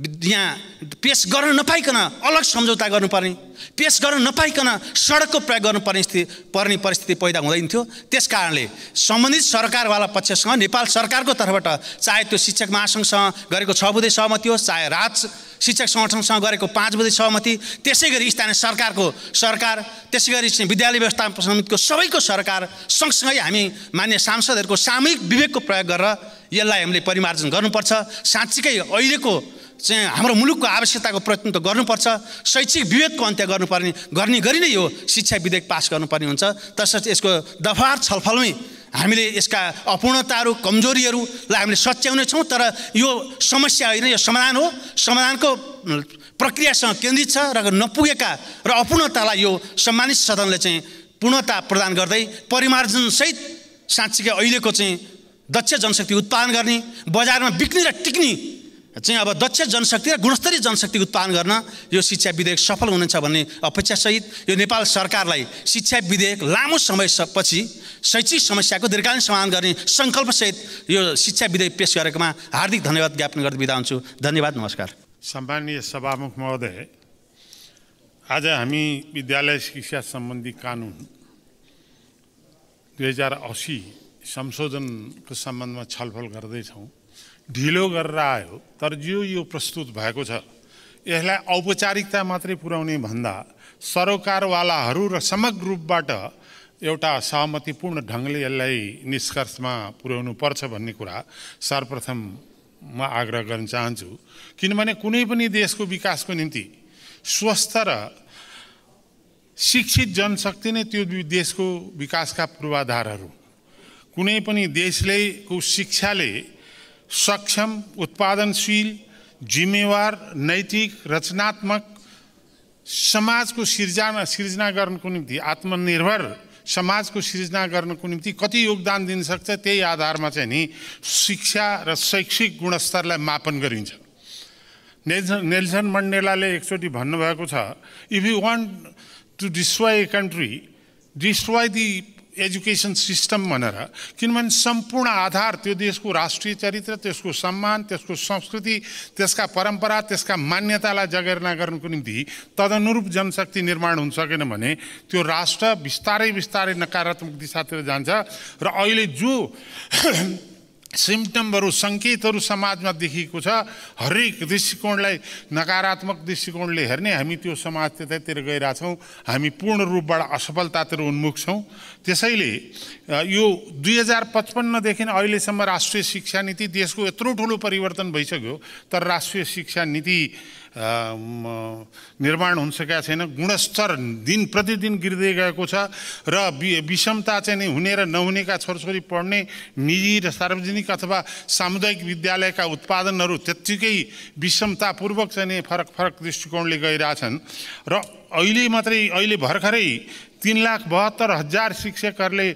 यहाँ पेस गर्न नपाइकन अलग सम्झौता गर्नुपर्ने पेस गर्न नपाइकन सडकको प्रयोग गर्नुपर्ने स्थिति पर्ने परिस्थिति पैदा हुँदैन थियो त्यस कारणले सम्बन्धित सरकारवाला पक्षसँग नेपाल सरकारको तर्फबाट चाहे त्यो शिक्षक महासङ्घसँग गरेको छ बुधे सहमति होस् चाहे राज शिक्षक सङ्गठनसँग गरेको पाँच बुधे सहमति त्यसै गरी स्थानीय सरकारको सरकार त्यसै गरी चाहिँ विद्यालय व्यवस्थापन समितिको सबैको सरकार सँगसँगै हामी मान्य सांसदहरूको सामूहिक विवेकको प्रयोग गरेर यसलाई हामीले परिमार्जन गर्नुपर्छ साँच्चीकै अहिलेको चाहिँ हाम्रो मुलुकको आवश्यकताको प्रतिनिधित्व गर्नुपर्छ शैक्षिक विभेदको अन्त्य गर्नुपर्ने गर्ने गरी नै यो शिक्षा विधेयक पास गर्नुपर्ने हुन्छ तसर्थ यसको दफार छलफलमै हामीले यसका अपूर्णताहरू कमजोरीहरूलाई हामीले सच्याउने छौँ तर यो समस्या होइन यो समाधान हो समाधानको प्रक्रियासँग केन्द्रित छ र नपुगेका र अपूर्णतालाई यो सम्मानित सदनले चाहिँ पूर्णता प्रदान गर्दै परिमार्जनसहित साँच्चीकै अहिलेको चाहिँ दक्ष जनशक्ति उत्पादन गर्ने बजारमा बिक्ने र टिक्ने चाहिँ अब दक्ष जनशक्ति र गुणस्तरीय जनशक्ति उत्पादन गर्न यो शिक्षा विधेयक सफल हुनेछ भन्ने अपेक्षासहित यो नेपाल सरकारलाई शिक्षा विधेयक लामो समय पछि शैक्षिक समस्याको दीर्घकालीन समाधान गर्ने सङ्कल्पसहित यो शिक्षा विधेयक पेस गरेकोमा हार्दिक धन्यवाद ज्ञापन गर्दै बिदा हुन्छु धन्यवाद नमस्कार सम्मानीय सभामुख महोदय आज हामी विद्यालय शिक्षा सम्बन्धी कानुन दुई हजार असी संशोधनको सम्बन्धमा छलफल गर्दैछौँ ढिलो गरेर आयो तर जो यो प्रस्तुत भएको छ यसलाई औपचारिकता मात्रै पुर्याउने भन्दा सरोकारवालाहरू र समग्र रूपबाट एउटा सहमतिपूर्ण ढङ्गले यसलाई निष्कर्षमा पुर्याउनु पर्छ भन्ने कुरा सर्वप्रथम म आग्रह गर्न चाहन्छु किनभने कुनै पनि देशको विकासको निम्ति स्वस्थ र शिक्षित जनशक्ति नै त्यो देशको विकासका पूर्वाधारहरू कुनै पनि देशले को शिक्षाले सक्षम उत्पादनशील जिम्मेवार नैतिक रचनात्मक समाजको सिर्जना सिर्जना गर्नको निम्ति आत्मनिर्भर समाजको सिर्जना गर्नको निम्ति कति योगदान दिनसक्छ त्यही आधारमा चाहिँ नि शिक्षा र शैक्षिक गुणस्तरलाई मापन गरिन्छ नेल्सन नेल्सन मण्डेलाले एकचोटि भन्नुभएको छ if you want to destroy a country destroy the education system भनेर किनभने सम्पूर्ण आधार त्यो देशको राष्ट्रिय चरित्र त्यसको सम्मान त्यसको संस्कृति त्यसका परम्परा त्यसका मान्यतालाई जगेर्ना गर्नको निम्ति तदनुरूप जनशक्ति निर्माण हुन सकेन भने त्यो राष्ट्र बिस्तारै बिस्तारै नकारात्मक दिशातिर जान्छ र अहिले जो सिम्टमहरू सङ्केतहरू समाजमा देखिएको छ हरेक दृष्टिकोणलाई नकारात्मक दृष्टिकोणले हेर्ने हामी त्यो समाज त्यतातिर गइरहेछौँ हामी पूर्ण रूपबाट असफलतातिर उन्मुख छौँ त्यसैले यो दुई हजार पचपन्नदेखि अहिलेसम्म राष्ट्रिय शिक्षा नीति देशको यत्रो ठुलो परिवर्तन भइसक्यो तर राष्ट्रिय शिक्षा नीति निर्माण हुनसकेका छैन गुणस्तर दिन प्रतिदिन गिर्दै गएको छ र विषमता चाहिँ नै हुने र नहुनेका छोराछोरी पढ्ने निजी र सार्वजनिक अथवा सामुदायिक विद्यालयका उत्पादनहरू त्यत्तिकै विषमतापूर्वक चाहिँ नै फरक फरक दृष्टिकोणले गइरहेछन् र अहिले मात्रै अहिले भर्खरै तिन लाख बहत्तर हजार शिक्षकहरूले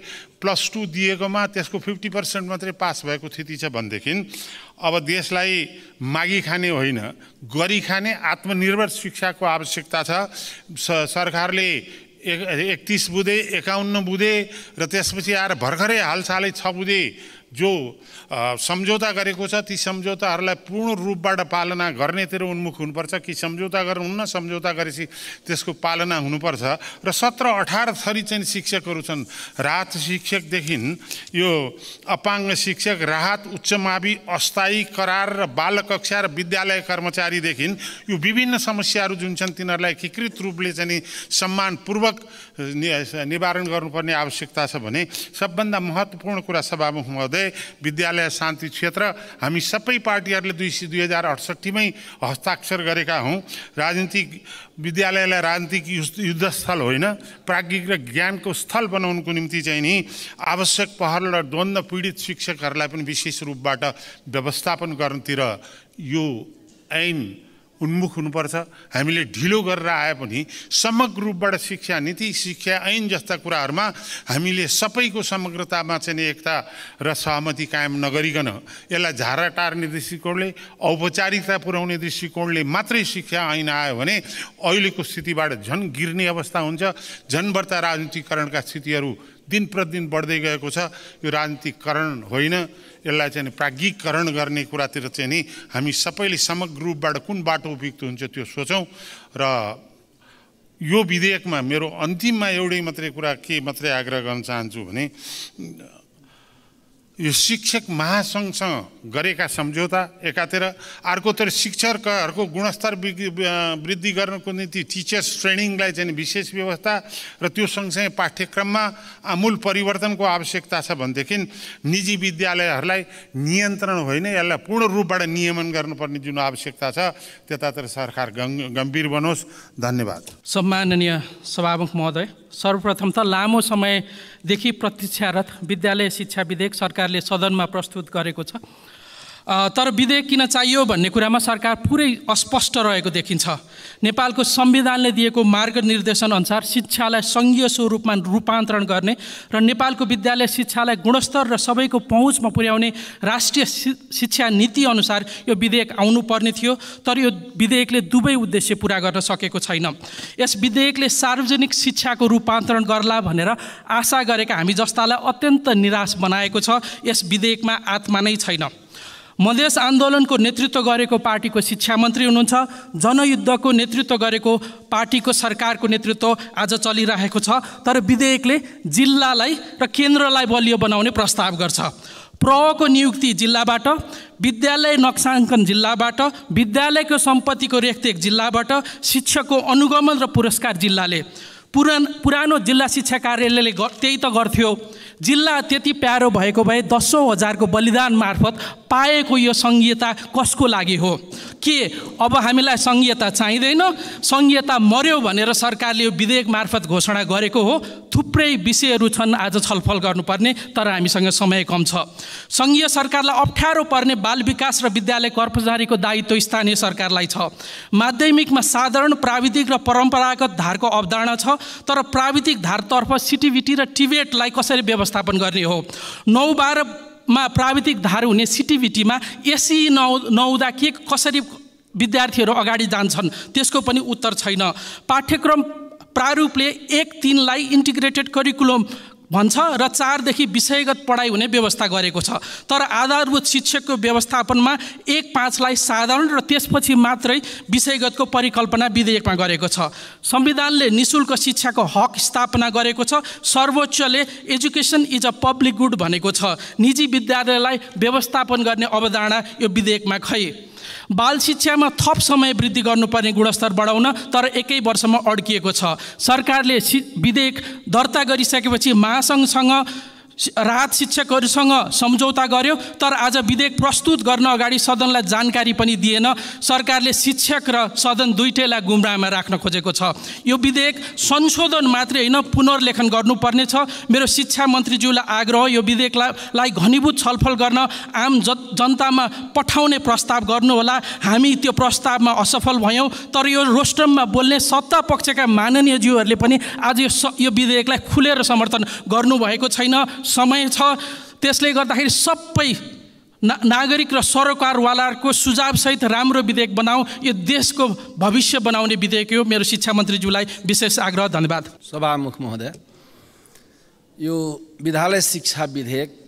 प्लस टू दिएकोमा त्यसको फिफ्टी पर्सेन्ट मात्रै पास भएको स्थिति छ भनेदेखि अब देशलाई मागी खाने होइन गरी खाने आत्मनिर्भर शिक्षाको आवश्यकता छ सरकारले एक एकतिस बुधे एकाउन्न बुधे र त्यसपछि आएर भर्खरै हालसालै छ बुधे जो सम्झौता गरेको छ ती सम्झौताहरूलाई पूर्ण रूपबाट पालना गर्नेतिर उन्मुख हुनुपर्छ कि सम्झौता गर्नुहुन्न सम्झौता गरेपछि त्यसको पालना हुनुपर्छ र सत्र अठार थरी चाहिँ शिक्षकहरू छन् राहत शिक्षकदेखि यो अपाङ्ग शिक्षक राहत उच्च मावि अस्थायी करार र बाल कक्षा र विद्यालय कर्मचारीदेखि यो विभिन्न समस्याहरू जुन छन् तिनीहरूलाई एकीकृत रूपले चाहिँ सम्मानपूर्वक निवारण गर्नुपर्ने आवश्यकता छ भने सबभन्दा महत्त्वपूर्ण कुरा सभामुख महोदय विद्यालय शान्ति क्षेत्र हामी सबै पार्टीहरूले दुई सय दुई हजार अठसट्ठीमै हस्ताक्षर गरेका हौँ राजनीतिक विद्यालयलाई राजनीतिक युद्धस्थल होइन प्राज्ञिक र ज्ञानको स्थल बनाउनुको निम्ति चाहिँ नि आवश्यक पहल र द्वन्द्व पीडित शिक्षकहरूलाई पनि विशेष रूपबाट व्यवस्थापन गर्नतिर यो ऐन उन्मुख हुनुपर्छ हामीले ढिलो गरेर आए पनि समग्र रूपबाट शिक्षा नीति शिक्षा ऐन जस्ता कुराहरूमा हामीले सबैको समग्रतामा चाहिँ एकता र सहमति कायम नगरिकन यसलाई झारा टार्ने दृष्टिकोणले औपचारिकता पुर्याउने दृष्टिकोणले मात्रै शिक्षा ऐन आयो भने अहिलेको स्थितिबाट झन् गिर्ने अवस्था हुन्छ झन् बढ्ता राजनीतिकरणका स्थितिहरू दिन प्रतिदिन बढ्दै गएको छ यो राजनीतिकरण होइन यसलाई चाहिँ प्राज्ञिकरण गर्ने कुरातिर चाहिँ नि हामी सबैले समग्र रूपबाट कुन बाटो उपयुक्त हुन्छ त्यो सोचौँ र यो विधेयकमा मेरो अन्तिममा एउटै मात्रै कुरा के मात्रै आग्रह गर्न चाहन्छु भने यो शिक्षक महासङ्घसँग गरेका सम्झौता एकातिर अर्कोतिर शिक्षकहरूको गुणस्तर वृद्धि गर्नको निम्ति टिचर्स ट्रेनिङलाई चाहिँ विशेष व्यवस्था र त्यो सँगसँगै पाठ्यक्रममा आमूल परिवर्तनको आवश्यकता छ भनेदेखि निजी विद्यालयहरूलाई नियन्त्रण होइन यसलाई पूर्ण रूपबाट नियमन गर्नुपर्ने जुन आवश्यकता छ त्यतातिर सरकार गम्भीर बनोस् धन्यवाद सम्माननीय सभामुख महोदय सर्वप्रथम त लामो समयदेखि प्रतीक्षारत विद्यालय शिक्षा विधेयक सरकारले सदनमा प्रस्तुत गरेको छ तर विधेयक किन चाहियो भन्ने कुरामा सरकार पुरै अस्पष्ट रहेको देखिन्छ नेपालको संविधानले दिएको मार्गनिर्देशन अनुसार शिक्षालाई सङ्घीय स्वरूपमा रूपान्तरण गर्ने र नेपालको विद्यालय शिक्षालाई गुणस्तर र सबैको पहुँचमा पुर्याउने राष्ट्रिय शिक्षा नीति अनुसार यो विधेयक आउनुपर्ने थियो तर यो विधेयकले दुवै उद्देश्य पुरा गर्न सकेको छैन यस विधेयकले सार्वजनिक शिक्षाको रूपान्तरण गर्ला भनेर आशा गरेका हामी जस्तालाई अत्यन्त निराश बनाएको छ यस विधेयकमा आत्मा नै छैन मधेस आन्दोलनको नेतृत्व गरेको पार्टीको शिक्षा मन्त्री हुनुहुन्छ जनयुद्धको नेतृत्व गरेको पार्टीको सरकारको नेतृत्व आज चलिरहेको छ तर विधेयकले जिल्लालाई र केन्द्रलाई बलियो बनाउने प्रस्ताव गर्छ प्रको नियुक्ति जिल्लाबाट विद्यालय नक्साङ्कन जिल्लाबाट विद्यालयको सम्पत्तिको रेखदेख जिल्लाबाट शिक्षकको अनुगमन र पुरस्कार जिल्लाले पुरान पुरानो जिल्ला शिक्षा कार्यालयले त्यही त गर्थ्यो जिल्ला त्यति प्यारो भएको भए दसौँ हजारको बलिदान मार्फत पाएको यो सङ्घीयता कसको लागि हो के अब हामीलाई सङ्घीयता चाहिँदैन सङ्घीयता मर्यो भनेर सरकारले यो विधेयक मार्फत घोषणा गरेको हो थुप्रै विषयहरू छन् आज छलफल गर्नुपर्ने तर हामीसँग समय कम छ सङ्घीय सरकारलाई अप्ठ्यारो पर्ने बाल विकास र विद्यालय कर्मचारीको दायित्व स्थानीय सरकारलाई छ माध्यमिकमा साधारण प्राविधिक र परम्परागत धारको अवधारणा छ तर प्राविधिक धारतर्फ सिटिभिटी र टिबेटलाई कसरी व्यवस्था व्यवस्थापन गर्ने हो नौ बाह्रमा प्राविधिक धार हुने सिटिभिटीमा एसी नहु नहुँदा के कसरी विद्यार्थीहरू अगाडि जान्छन् त्यसको पनि उत्तर छैन पाठ्यक्रम प्रारूपले एक तिनलाई इन्टिग्रेटेड करिकुलम भन्छ र चारदेखि विषयगत पढाइ हुने व्यवस्था गरेको छ तर आधारभूत शिक्षकको व्यवस्थापनमा एक पाँचलाई साधारण र त्यसपछि मात्रै विषयगतको परिकल्पना विधेयकमा गरेको छ संविधानले निशुल्क शिक्षाको हक स्थापना गरेको छ सर्वोच्चले education is a public good भनेको छ निजी विद्यालयलाई व्यवस्थापन गर्ने अवधारणा यो विधेयकमा खै बाल शिक्षामा थप समय वृद्धि गर्नुपर्ने गुणस्तर बढाउन तर एकै वर्षमा अड्किएको छ सरकारले विधेयक दर्ता गरिसकेपछि महासङ्घसँग राहत शिक्षकहरूसँग सम्झौता गर्यो तर आज विधेयक प्रस्तुत गर्न अगाडि सदनलाई जानकारी पनि दिएन सरकारले शिक्षक र सदन दुइटैलाई गुमराहमा राख्न खोजेको छ यो विधेयक संशोधन मात्रै होइन पुनर्लेखन गर्नुपर्नेछ मेरो शिक्षा मन्त्रीज्यूलाई आग्रह यो विधेयकलाई घनीभूत छलफल गर्न आम ज जनतामा पठाउने प्रस्ताव गर्नुहोला हामी त्यो प्रस्तावमा असफल भयौँ तर यो रोस्टममा बोल्ने सत्ता पक्षका माननीयज्यूहरूले पनि आज यो विधेयकलाई खुलेर समर्थन गर्नुभएको छैन समय छ त्यसले गर्दाखेरि सबै ना नागरिक र सरकारवालाको सुझावसहित राम्रो विधेयक बनाऊ यो देशको भविष्य बनाउने विधेयक हो मेरो शिक्षा मन्त्रीज्यूलाई विशेष आग्रह धन्यवाद सभामुख महोदय यो विद्यालय शिक्षा विधेयक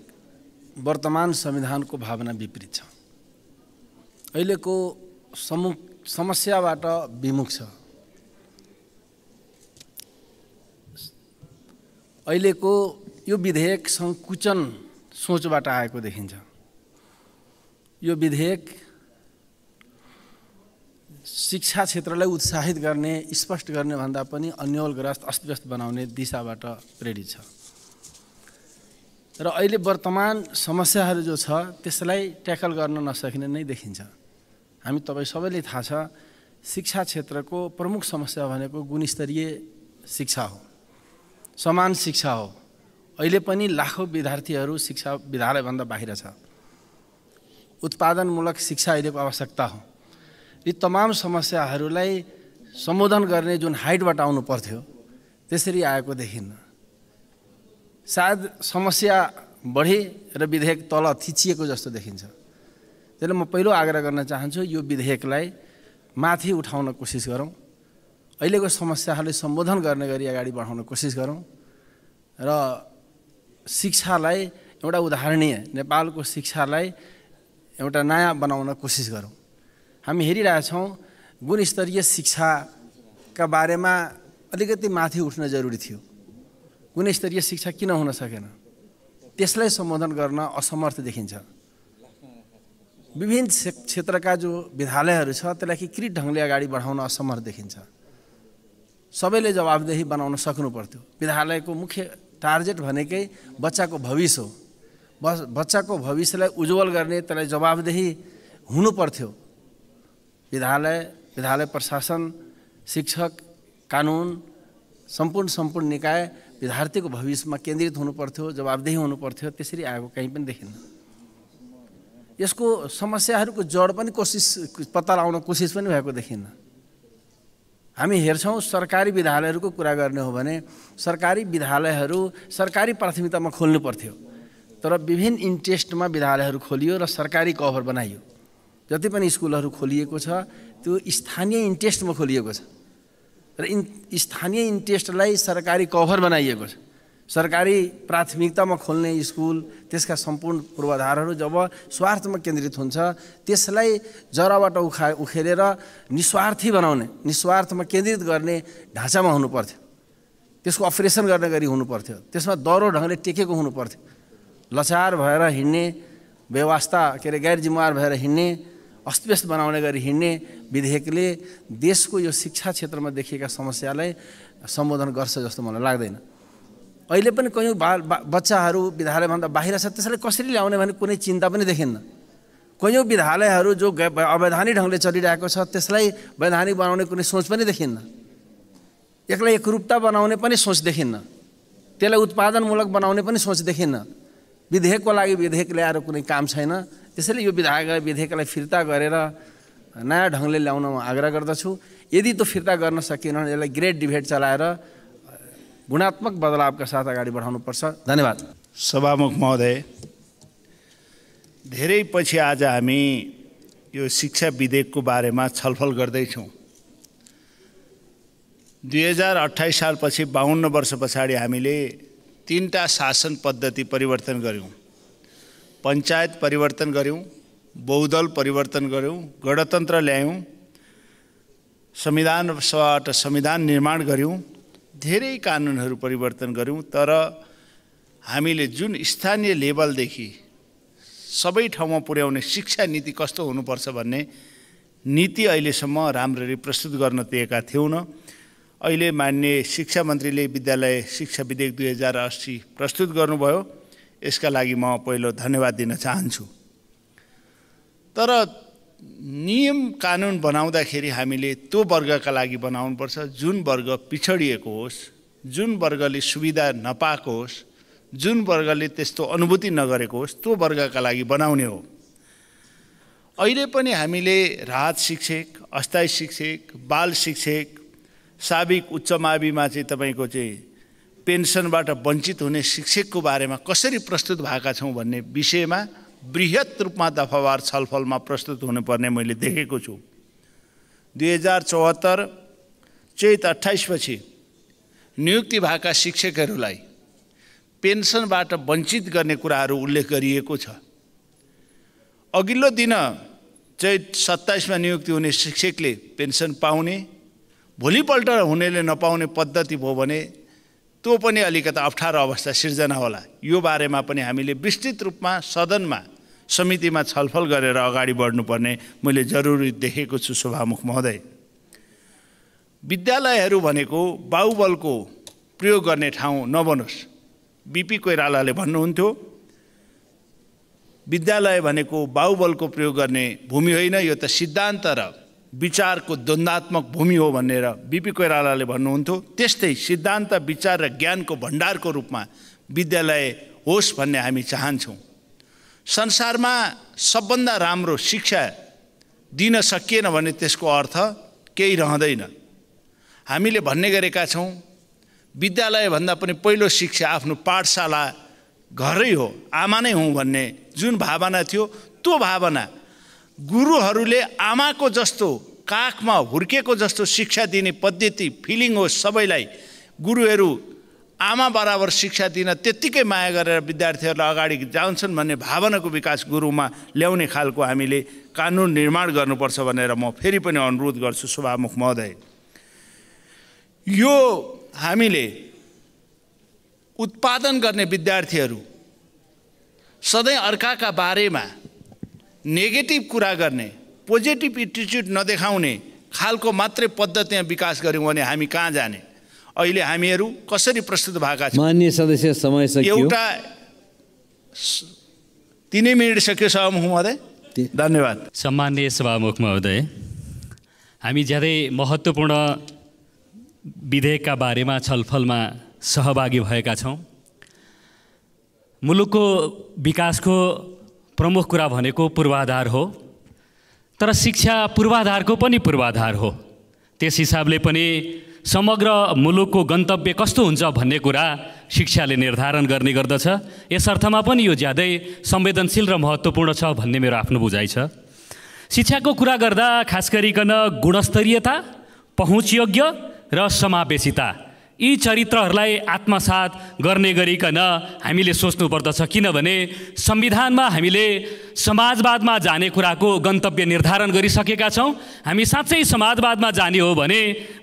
वर्तमान संविधानको भावना विपरीत छ अहिलेको समुख समस्याबाट विमुख छ अहिलेको यो विधेयक सङ्कुचन सोचबाट आएको देखिन्छ यो विधेयक शिक्षा क्षेत्रलाई उत्साहित गर्ने स्पष्ट गर्ने भन्दा पनि अन्यलग्रस्त अस्तव्यस्त बनाउने दिशाबाट प्रेरित छ र अहिले वर्तमान समस्याहरू जो छ त्यसलाई ट्याकल गर्न नसकिने नै देखिन्छ हामी तपाईँ सबैले थाहा छ शिक्षा क्षेत्रको प्रमुख समस्या भनेको गुणस्तरीय शिक्षा हो समान शिक्षा हो अहिले पनि लाखौँ विद्यार्थीहरू शिक्षा विद्यालयभन्दा बाहिर छ उत्पादनमूलक शिक्षा अहिलेको आवश्यकता हो यी तमाम समस्याहरूलाई सम्बोधन गर्ने जुन हाइटबाट आउनु पर्थ्यो त्यसरी आएको देखिन्न सायद समस्या बढे र विधेयक तल थिचिएको जस्तो देखिन्छ त्यसले म पहिलो आग्रह गर्न चाहन्छु यो विधेयकलाई माथि उठाउन कोसिस गरौँ अहिलेको समस्याहरूले सम्बोधन गर्ने गरी अगाडि बढाउन कोसिस गरौँ र शिक्षालाई एउटा उदाहरणीय नेपालको शिक्षालाई एउटा नयाँ बनाउन कोसिस गरौँ हामी हेरिरहेछौँ गुणस्तरीय शिक्षाका बारेमा अलिकति माथि उठ्न जरुरी थियो गुणस्तरीय शिक्षा किन हुन सकेन त्यसलाई सम्बोधन गर्न असमर्थ देखिन्छ विभिन्न क्षेत्रका जो विद्यालयहरू छ त्यसलाई कृत ढङ्गले अगाडि बढाउन असमर्थ देखिन्छ सबैले जवाबदेही बनाउन सक्नु पर्थ्यो विद्यालयको मुख्य टार्गेट भनेकै बच्चाको भविष्य हो बस बच्चाको भविष्यलाई उज्जवल गर्ने त्यसलाई जवाबदेही हुनु पर्थ्यो विद्यालय विद्यालय प्रशासन शिक्षक कानुन सम्पूर्ण सम्पूर्ण निकाय विद्यार्थीको भविष्यमा केन्द्रित हुनुपर्थ्यो जवाबदेही हुनुपर्थ्यो त्यसरी आएको कहीँ पनि देखिन्न यसको समस्याहरूको जड पनि कोसिस पत्ता लगाउन कोसिस पनि भएको देखिन्न हामी हेर्छौँ सरकारी विद्यालयहरूको कुरा गर्ने हो भने सरकारी विद्यालयहरू सरकारी प्राथमिकतामा खोल्नु पर्थ्यो तर विभिन्न इन्ट्रेस्टमा विद्यालयहरू खोलियो र सरकारी कभर बनाइयो जति पनि स्कुलहरू खोलिएको छ त्यो स्थानीय इन्ट्रेस्टमा खोलिएको छ र इन् स्थानीय इन्ट्रेस्टलाई सरकारी कभर बनाइएको छ सरकारी प्राथमिकतामा खोल्ने स्कुल त्यसका सम्पूर्ण पूर्वाधारहरू जब स्वार्थमा केन्द्रित हुन्छ त्यसलाई जराबाट उखा उखेलेर निस्वार्थी बनाउने निस्वार्थमा केन्द्रित गर्ने ढाँचामा हुनुपर्थ्यो त्यसको अपरेसन गर्ने गरी हुनुपर्थ्यो त्यसमा दह्रो ढङ्गले टेकेको हुनुपर्थ्यो लचार भएर हिँड्ने व्यवस्था के अरे गैर जिम्मेवार भएर हिँड्ने अस्तव्यस्त बनाउने गरी हिँड्ने विधेयकले देशको यो शिक्षा क्षेत्रमा देखिएका समस्यालाई सम्बोधन गर्छ जस्तो मलाई लाग्दैन अहिले पनि कयौँ बाल बा बच्चाहरू विद्यालयभन्दा बाहिर छ त्यसलाई कसरी ल्याउने भने कुनै चिन्ता पनि देखिन्न कयौँ विद्यालयहरू जो अवैधानिक ढङ्गले चलिरहेको छ त्यसलाई वैधानिक बनाउने कुनै सोच पनि देखिन्न यसलाई एकरूपता बनाउने पनि सोच देखिन्न त्यसलाई उत्पादनमूलक बनाउने पनि सोच देखिन्न विधेयकको लागि विधेयक ल्याएर कुनै काम छैन त्यसैले यो विधायक विधेयकलाई फिर्ता गरेर नयाँ ढङ्गले ल्याउन म आग्रह गर्दछु यदि त्यो फिर्ता गर्न सकिएन भने यसलाई ग्रेट डिबेट चलाएर गुणात्मक बदलावका साथ अगाडि बढाउनुपर्छ धन्यवाद सभामुख महोदय धेरै पछि आज हामी यो शिक्षा विधेयकको बारेमा छलफल गर्दैछौँ दुई हजार अठाइस सालपछि बाहन्न वर्ष पछाडि हामीले तिनवटा शासन पद्धति परिवर्तन गऱ्यौँ पञ्चायत परिवर्तन गऱ्यौँ बहुदल परिवर्तन गऱ्यौँ गणतन्त्र ल्यायौँ संविधान सभाबाट संविधान निर्माण गऱ्यौँ धेरै कानुनहरू परिवर्तन गऱ्यौँ तर हामीले जुन स्थानीय लेभलदेखि सबै ठाउँमा पुर्याउने शिक्षा नीति कस्तो हुनुपर्छ भन्ने नीति अहिलेसम्म राम्ररी प्रस्तुत गर्न दिएका थिएनौँ अहिले मान्य शिक्षा मन्त्रीले विद्यालय शिक्षा विधेयक दुई हजार अस्सी प्रस्तुत गर्नुभयो यसका लागि म पहिलो धन्यवाद दिन चाहन्छु तर नियम कानुन बनाउँदाखेरि हामीले त्यो वर्गका लागि बनाउनुपर्छ जुन वर्ग पिछडिएको होस् जुन वर्गले सुविधा नपाएको होस् जुन वर्गले त्यस्तो अनुभूति नगरेको होस् त्यो वर्गका लागि बनाउने हो अहिले पनि हामीले राहत शिक्षक अस्थायी शिक्षक बाल शिक्षक साबिक उच्च माविमा चाहिँ तपाईँको चाहिँ पेन्सनबाट वञ्चित हुने शिक्षकको बारेमा कसरी प्रस्तुत भएका छौँ भन्ने विषयमा वृहत रूपमा दफावार छलफलमा प्रस्तुत हुनुपर्ने मैले देखेको छु दुई हजार चौहत्तर चैत अठाइसपछि नियुक्ति भएका शिक्षकहरूलाई पेन्सनबाट वञ्चित गर्ने कुराहरू उल्लेख गरिएको छ अघिल्लो दिन चैत सत्ताइसमा नियुक्ति हुने शिक्षकले पेन्सन पाउने भोलिपल्ट हुनेले नपाउने पद्धति भयो भने त्यो पनि अलिकति अप्ठ्यारो अवस्था सिर्जना होला यो बारेमा पनि हामीले विस्तृत रूपमा सदनमा समितिमा छलफल गरेर अगाडि बढ्नुपर्ने मैले जरुरी देखेको छु शोभामुख महोदय विद्यालयहरू भनेको बाहुबलको प्रयोग गर्ने ठाउँ नबनोस् बिपी कोइरालाले भन्नुहुन्थ्यो विद्यालय भनेको बाहुबलको प्रयोग गर्ने भूमि होइन यो त सिद्धान्त र विचारको द्वन्दात्मक भूमि हो भनेर बिपी कोइरालाले भन्नुहुन्थ्यो त्यस्तै सिद्धान्त विचार र ज्ञानको भण्डारको रूपमा विद्यालय होस् भन्ने हामी चाहन्छौँ संसारमा सबभन्दा राम्रो शिक्षा दिन सकिएन भने त्यसको अर्थ केही रहँदैन हामीले भन्ने गरेका छौँ विद्यालयभन्दा पनि पहिलो शिक्षा आफ्नो पाठशाला घरै हो आमा नै हुँ भन्ने जुन भावना थियो त्यो भावना गुरुहरूले आमाको जस्तो काखमा हुर्केको जस्तो शिक्षा दिने पद्धति फिलिङ होस् सबैलाई गुरुहरू आमा बराबर शिक्षा दिन त्यत्तिकै माया गरेर विद्यार्थीहरूलाई अगाडि जान्छन् भन्ने भावनाको विकास गुरुमा ल्याउने खालको हामीले कानुन निर्माण गर्नुपर्छ भनेर म फेरि पनि अनुरोध गर्छु सभामुख महोदय यो हामीले उत्पादन गर्ने विद्यार्थीहरू सधैँ अर्काका बारेमा नेगेटिभ कुरा गर्ने पोजिटिभ एटिच्युड नदेखाउने खालको मात्रै पद्धति विकास गऱ्यौँ भने हामी कहाँ जाने अहिले हामीहरू कसरी प्रस्तुत भएका छौँ मान्य सदस्य समय सक्यो एउटा तिनै मिनट सक्यो सभामुख महोदय धन्यवाद सम्मान्य सभामुख महोदय हामी ज्यादै महत्त्वपूर्ण विधेयकका बारेमा छलफलमा सहभागी भएका छौँ मुलुकको विकासको प्रमुख कुरा भनेको पूर्वाधार हो तर शिक्षा पूर्वाधारको पनि पूर्वाधार हो त्यस हिसाबले पनि समग्र मुलुकको गन्तव्य कस्तो हुन्छ भन्ने कुरा शिक्षाले निर्धारण गर्ने गर्दछ यस अर्थमा पनि यो ज्यादै संवेदनशील र महत्त्वपूर्ण छ भन्ने मेरो आफ्नो बुझाइ छ शिक्षाको कुरा गर्दा खास गरिकन गुणस्तरीयता पहुँचयोग्य र समावेशिता यी चरित्रहरूलाई आत्मसात गर्ने गरिकन हामीले सोच्नुपर्दछ किनभने संविधानमा हामीले समाजवादमा जाने कुराको गन्तव्य निर्धारण गरिसकेका छौँ हामी साँच्चै समाजवादमा जाने हो भने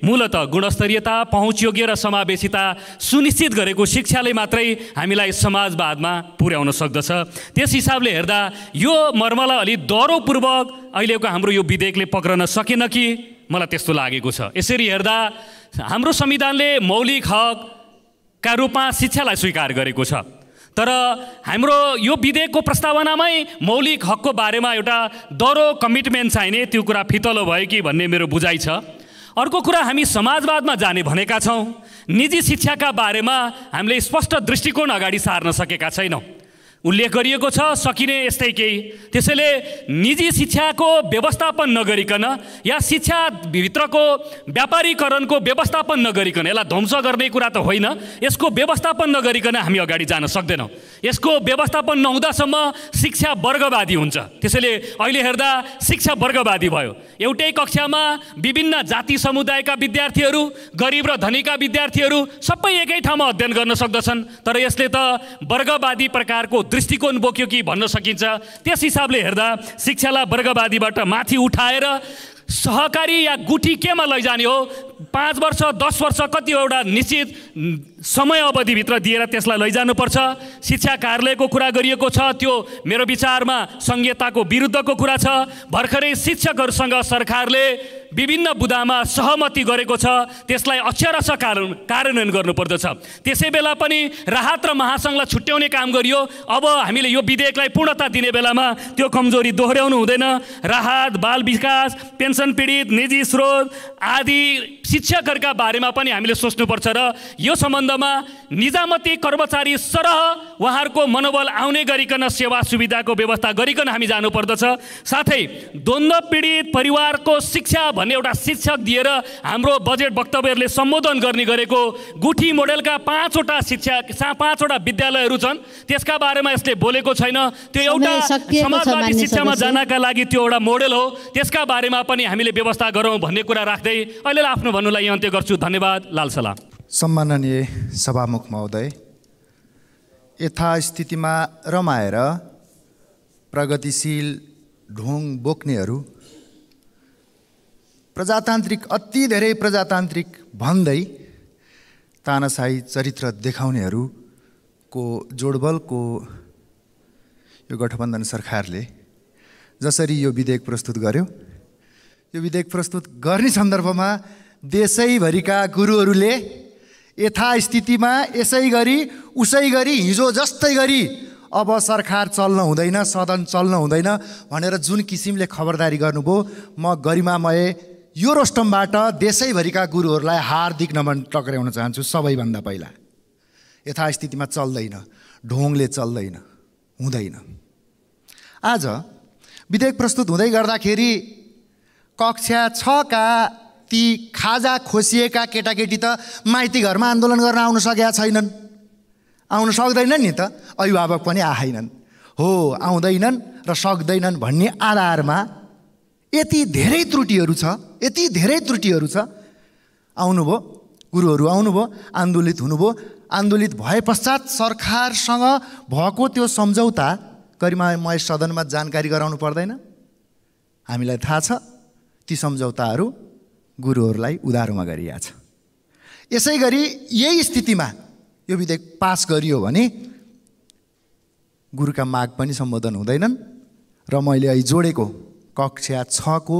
मूलत गुणस्तरीयता पहुँचयोग्य र समावेशिता सुनिश्चित गरेको शिक्षाले मात्रै हामीलाई समाजवादमा पुर्याउन सक्दछ त्यस हिसाबले हेर्दा यो मर्मलाई अलि दह्रोपूर्वक अहिलेको हाम्रो यो विधेयकले पक्रन सकेन कि मलाई त्यस्तो लागेको छ यसरी हेर्दा हाम्रो संविधानले मौलिक हकका रूपमा शिक्षालाई स्वीकार गरेको छ तर हाम्रो यो विधेयकको प्रस्तावनामै मौलिक हकको बारेमा एउटा दरो कमिटमेन्ट चाहिने त्यो कुरा फितलो भयो कि भन्ने मेरो बुझाइ छ अर्को कुरा हामी समाजवादमा जाने भनेका छौँ निजी शिक्षाका बारेमा हामीले स्पष्ट दृष्टिकोण अगाडि सार्न सकेका छैनौँ उल्लेख गरिएको छ सकिने यस्तै केही त्यसैले निजी शिक्षाको व्यवस्थापन नगरिकन या शिक्षाभित्रको व्यापारीकरणको व्यवस्थापन नगरिकन यसलाई ध्वंस गर्ने कुरा त होइन यसको व्यवस्थापन नगरिकन हामी अगाडि जान सक्दैनौँ यसको व्यवस्थापन नहुँदासम्म शिक्षा वर्गवादी हुन्छ त्यसैले अहिले हेर्दा शिक्षा वर्गवादी भयो एउटै कक्षामा विभिन्न जाति समुदायका विद्यार्थीहरू गरिब र धनीका विद्यार्थीहरू सबै एकै ठाउँमा अध्ययन गर्न सक्दछन् तर यसले त वर्गवादी प्रकारको दृष्टिकोण बोक्यो कि भन्न सकिन्छ त्यस हिसाबले हेर्दा शिक्षालाई वर्गवादीबाट माथि उठाएर सहकारी या गुठी केमा लैजाने हो पाँच वर्ष दस वर्ष कति निश्चित समय अवधिभित्र दिएर त्यसलाई लैजानुपर्छ शिक्षा कार्यालयको कुरा गरिएको छ त्यो मेरो विचारमा संहिताको विरुद्धको कुरा छ भर्खरै शिक्षकहरूसँग सरकारले विभिन्न बुदामा सहमति गरेको छ त्यसलाई अक्षरस कारण कार्यान्वयन गर्नुपर्दछ त्यसै बेला पनि राहत र महासङ्घलाई छुट्याउने काम गरियो अब हामीले यो विधेयकलाई पूर्णता दिने बेलामा त्यो कमजोरी दोहोऱ्याउनु हुँदैन राहत बाल विकास पेन्सन पीडित निजी स्रोत आदि शिक्षकहरूका बारेमा पनि हामीले सोच्नुपर्छ र यो सम्बन्ध सम्बन्धमा निजामती कर्मचारी सरह उहाँहरूको मनोबल आउने गरिकन सेवा सुविधाको व्यवस्था गरिकन हामी जानुपर्दछ साथै द्वन्द्व पीडित परिवारको शिक्षा भन्ने एउटा शिक्षक दिएर हाम्रो बजेट वक्तव्यहरूले सम्बोधन गर्ने गरेको गुठी मोडेलका पाँचवटा शिक्षा पाँचवटा विद्यालयहरू छन् त्यसका बारेमा यसले बोलेको छैन त्यो एउटा समाजवादी शिक्षामा जानका लागि त्यो एउटा मोडेल हो त्यसका बारेमा पनि हामीले व्यवस्था गरौँ भन्ने कुरा राख्दै अहिले आफ्नो भन्नुलाई अन्त्य गर्छु धन्यवाद लाल सम्माननीय सभामुख महोदय यथास्थितिमा रमाएर प्रगतिशील ढोङ बोक्नेहरू प्रजातान्त्रिक अति धेरै प्रजातान्त्रिक भन्दै तानासाई चरित्र देखाउनेहरूको जोडबलको यो गठबन्धन सरकारले जसरी यो विधेयक प्रस्तुत गर्यो यो विधेयक प्रस्तुत गर्ने सन्दर्भमा देशैभरिका गुरुहरूले यथास्थितिमा यसै गरी उसै गरी हिजो जस्तै गरी अब सरकार चल्न हुँदैन सदन चल्न हुँदैन भनेर जुन किसिमले खबरदारी गर्नुभयो म गरिमामय यो रोस्टमबाट देशैभरिका गुरुहरूलाई हार्दिक नमन टक्राउन चाहन्छु सबैभन्दा पहिला यथास्थितिमा चल्दैन ढोङले चल्दैन हुँदैन आज विधेयक प्रस्तुत हुँदै गर्दाखेरि कक्षा छका ती खाजा खोसिएका केटाकेटी त माइती घरमा आन्दोलन गर्न आउन सकेका छैनन् आउन सक्दैनन् नि त अभिभावक पनि आएनन् हो आउँदैनन् र सक्दैनन् भन्ने आधारमा यति धेरै त्रुटिहरू छ यति धेरै त्रुटिहरू छ आउनुभयो गुरुहरू आउनुभयो आन्दोलित हुनुभयो आन्दोलित भए पश्चात सरकारसँग भएको त्यो सम्झौता गरिमा म सदनमा जानकारी गराउनु पर्दैन हामीलाई थाहा छ ती सम्झौताहरू गुरुहरूलाई उधारोमा छ यसै गरी यही स्थितिमा यो विधेयक पास गरियो भने गुरुका माग पनि सम्बोधन हुँदैनन् र मैले अहिले जोडेको कक्षा छको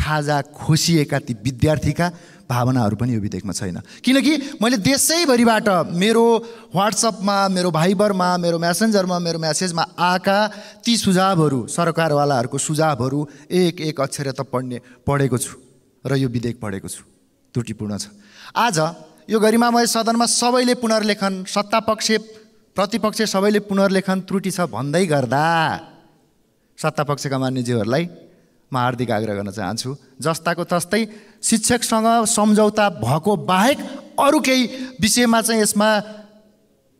खाजा खोसिएका ती विद्यार्थीका भावनाहरू पनि यो विधेयकमा छैन किनकि मैले देशैभरिबाट मेरो वाट्सएपमा मेरो भाइबरमा मेरो म्यासेन्जरमा मेरो म्यासेजमा आएका ती सुझावहरू सरकारवालाहरूको सुझावहरू एक एक अक्षर त पढ्ने पढेको छु र यो विधेयक पढेको छु त्रुटिपूर्ण छ आज यो गरिमामय सदनमा सबैले पुनर्लेखन सत्तापक्ष प्रतिपक्ष सबैले पुनर्लेखन त्रुटि छ भन्दै गर्दा सत्तापक्षका मान्यज्यूहरूलाई म हार्दिक आग्रह गर्न चाहन्छु जस्ताको तस्तै शिक्षकसँग सम्झौता भएको बाहेक अरू केही विषयमा चाहिँ यसमा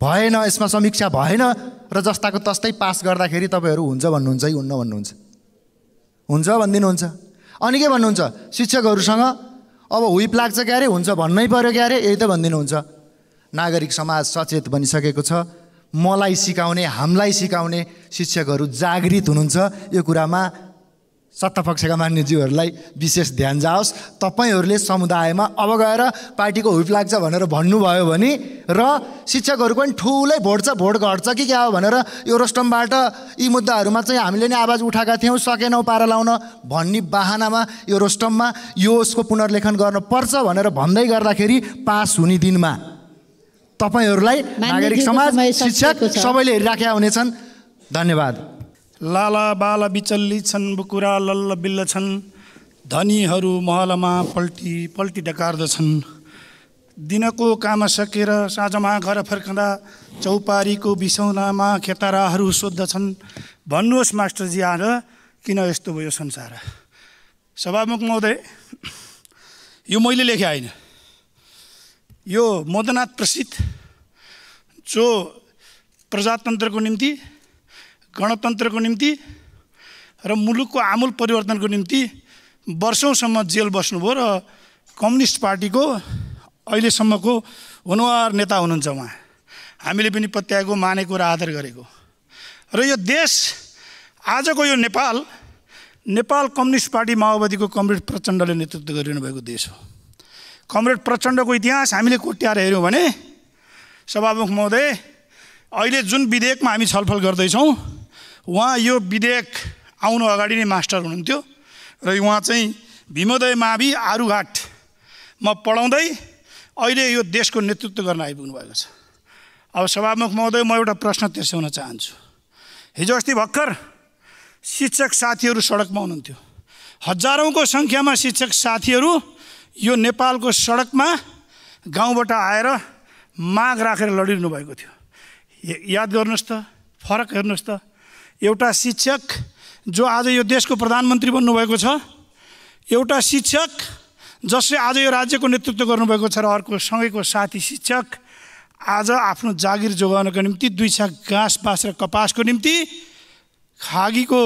भएन यसमा समीक्षा भएन र जस्ताको तस्तै पास गर्दाखेरि तपाईँहरू हुन्छ भन्नुहुन्छ कि हुन्न भन्नुहुन्छ हुन्छ भनिदिनुहुन्छ अनि के भन्नुहुन्छ शिक्षकहरूसँग अब हुइप लाग्छ क्यारे हुन्छ भन्नै पऱ्यो क्यारे यही त भनिदिनुहुन्छ नागरिक समाज सचेत बनिसकेको छ मलाई सिकाउने हामीलाई सिकाउने शिक्षकहरू जागृत हुनुहुन्छ यो कुरामा सत्तापक्षका मान्यज्यूहरूलाई विशेष ध्यान जाओस् तपाईँहरूले समुदायमा अब गएर पार्टीको हुप लाग्छ भनेर भन्नुभयो भने र शिक्षकहरू पनि ठुलै भोट छ भोट घट्छ कि क्या हो भनेर यो रोस्टमबाट यी मुद्दाहरूमा चाहिँ हामीले नै आवाज उठाएका थियौँ सकेनौँ पारा लाउन भन्ने बाहनामा यो रोस्टममा यो उसको पुनर्लेखन गर्नुपर्छ भनेर भन्दै गर्दाखेरि पास हुने दिनमा तपाईँहरूलाई नागरिक समाज शिक्षक सबैले हेरिराखेका हुनेछन् धन्यवाद लाला बाला बिचल्ली छन् बुकुरा लल्ल बिल्ल छन् धनीहरू महलमा पल्टी पल्टी डकार्दछन् दिनको काम सकेर साँझमा घर फर्कँदा चौपारीको बिसौनामा खेताराहरू सोद्धछन् भन्नुहोस् मास्टरजी आज किन यस्तो भयो संसार सभामुख महोदय यो मैले लेखेँ होइन यो मदनाथ प्रसिद्ध जो प्रजातन्त्रको निम्ति गणतन्त्रको निम्ति र मुलुकको आमूल परिवर्तनको निम्ति वर्षौँसम्म जेल बस्नुभयो र कम्युनिस्ट पार्टीको अहिलेसम्मको हुनुहार नेता हुनुहुन्छ उहाँ हामीले पनि पत्याएको मानेको र आदर गरेको र यो देश आजको यो नेपाल नेपाल कम्युनिस्ट पार्टी माओवादीको कमरेड प्रचण्डले नेतृत्व गरिरहनु भएको देश हो कमरेड प्रचण्डको इतिहास हामीले कोट्याएर हेऱ्यौँ भने सभामुख महोदय अहिले जुन विधेयकमा हामी छलफल गर्दैछौँ उहाँ यो विधेयक आउनु अगाडि नै मास्टर हुनुहुन्थ्यो र उहाँ चाहिँ भीमोदय मावि आरुघाट म पढाउँदै अहिले यो देशको नेतृत्व गर्न आइपुग्नु भएको छ अब सभामुख महोदय म एउटा प्रश्न हुन चाहन्छु हिजो अस्ति भर्खर शिक्षक साथीहरू सडकमा हुनुहुन्थ्यो हजारौँको सङ्ख्यामा शिक्षक साथीहरू यो नेपालको सडकमा गाउँबाट आएर माग राखेर लडिरहनु भएको थियो याद गर्नुहोस् त फरक हेर्नुहोस् त एउटा शिक्षक जो आज यो देशको प्रधानमन्त्री बन्नुभएको छ एउटा शिक्षक जसले आज यो राज्यको नेतृत्व गर्नुभएको छ र अर्को सँगैको साथी शिक्षक आज आफ्नो जागिर जोगाउनको निम्ति दुई छ घाँस बाँस र कपासको निम्ति खागीको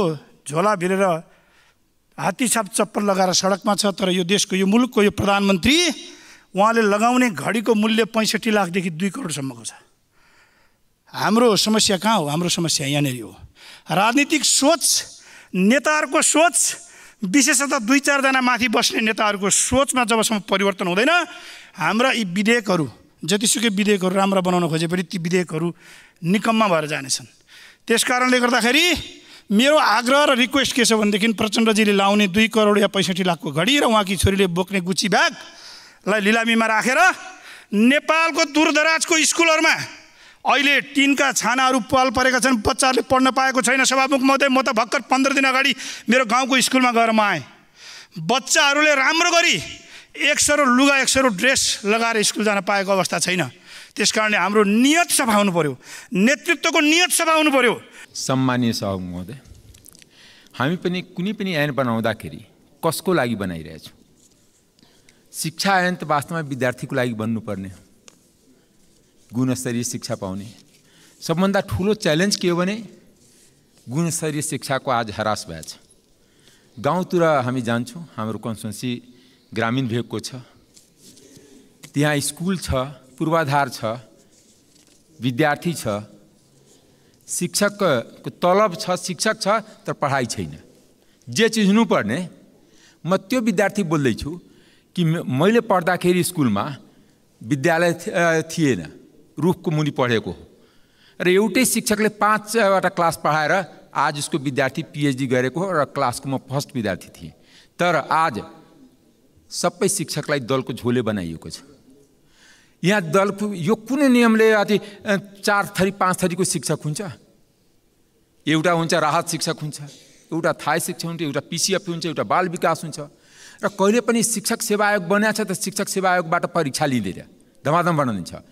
झोला भिरेर हात्ती छाप चप्पल लगाएर सडकमा छ तर यो देशको यो मुलुकको यो प्रधानमन्त्री उहाँले लगाउने घडीको मूल्य पैँसठी लाखदेखि दुई करोडसम्मको छ हाम्रो समस्या कहाँ हो हाम्रो समस्या यहाँनिर हो राजनीतिक सोच नेताहरूको सोच विशेषतः दुई चारजना माथि बस्ने नेताहरूको सोचमा जबसम्म परिवर्तन हुँदैन हाम्रा यी विधेयकहरू जतिसुकै विधेयकहरू राम्रा बनाउन खोजे पनि ती विधेयकहरू निकम्मा भएर जानेछन् त्यस कारणले गर्दाखेरि मेरो आग्रह र रिक्वेस्ट के छ भनेदेखि प्रचण्डजीले लाउने दुई करोड या पैँसठी लाखको घडी र उहाँकी छोरीले बोक्ने गुची ब्यागलाई लिलामीमा राखेर नेपालको दूरदराजको स्कुलहरूमा अहिले टिनका छानाहरू पाल परेका छन् बच्चाहरूले पढ्न पाएको छैन सभामुख महोदय म त भर्खर पन्ध्र दिन अगाडि मेरो गाउँको स्कुलमा गएर म आएँ बच्चाहरूले राम्रो गरी एक सरो लुगा एक सरो ड्रेस लगाएर स्कुल जान पाएको अवस्था छैन त्यस कारणले हाम्रो नियत सफा हुनु पऱ्यो नेतृत्वको नियत सफा हुनु पऱ्यो सम्मानीय सभामुख महोदय हामी पनि कुनै पनि ऐन बनाउँदाखेरि कसको लागि बनाइरहेछौँ शिक्षा ऐन त वास्तवमा विद्यार्थीको लागि बन्नुपर्ने हो गुणस्तरीय शिक्षा पाउने सबभन्दा ठुलो च्यालेन्ज के हो भने गुणस्तरीय शिक्षाको आज हरास भएछ गाउँतिर हामी जान्छौँ हाम्रो कन्सन्सी ग्रामीण भेगको छ त्यहाँ स्कुल छ पूर्वाधार छ विद्यार्थी छ शिक्षकको तलब छ शिक्षक छ तर पढाइ छैन जे चिज हुनुपर्ने म त्यो विद्यार्थी बोल्दैछु कि मैले पढ्दाखेरि स्कुलमा विद्यालय थिएन रुखको मुनि पढेको हो र एउटै शिक्षकले पाँचवटा क्लास पढाएर आज उसको विद्यार्थी पिएचडी गरेको हो र क्लासको म फर्स्ट विद्यार्थी थिएँ तर आज सबै शिक्षकलाई दलको झोले बनाइएको छ यहाँ दलको यो कुनै नियमले अति चार थरी पाँच थरीको शिक्षक हुन्छ एउटा हुन्छ राहत शिक्षक हुन्छ एउटा थाई शिक्षक हुन्छ एउटा पिसिएफ हुन्छ एउटा बाल विकास हुन्छ र कहिले पनि शिक्षक सेवा आयोग बनाएको छ त शिक्षक सेवा आयोगबाट परीक्षा लिँदैन धमाधम बनाउनुहुन्छ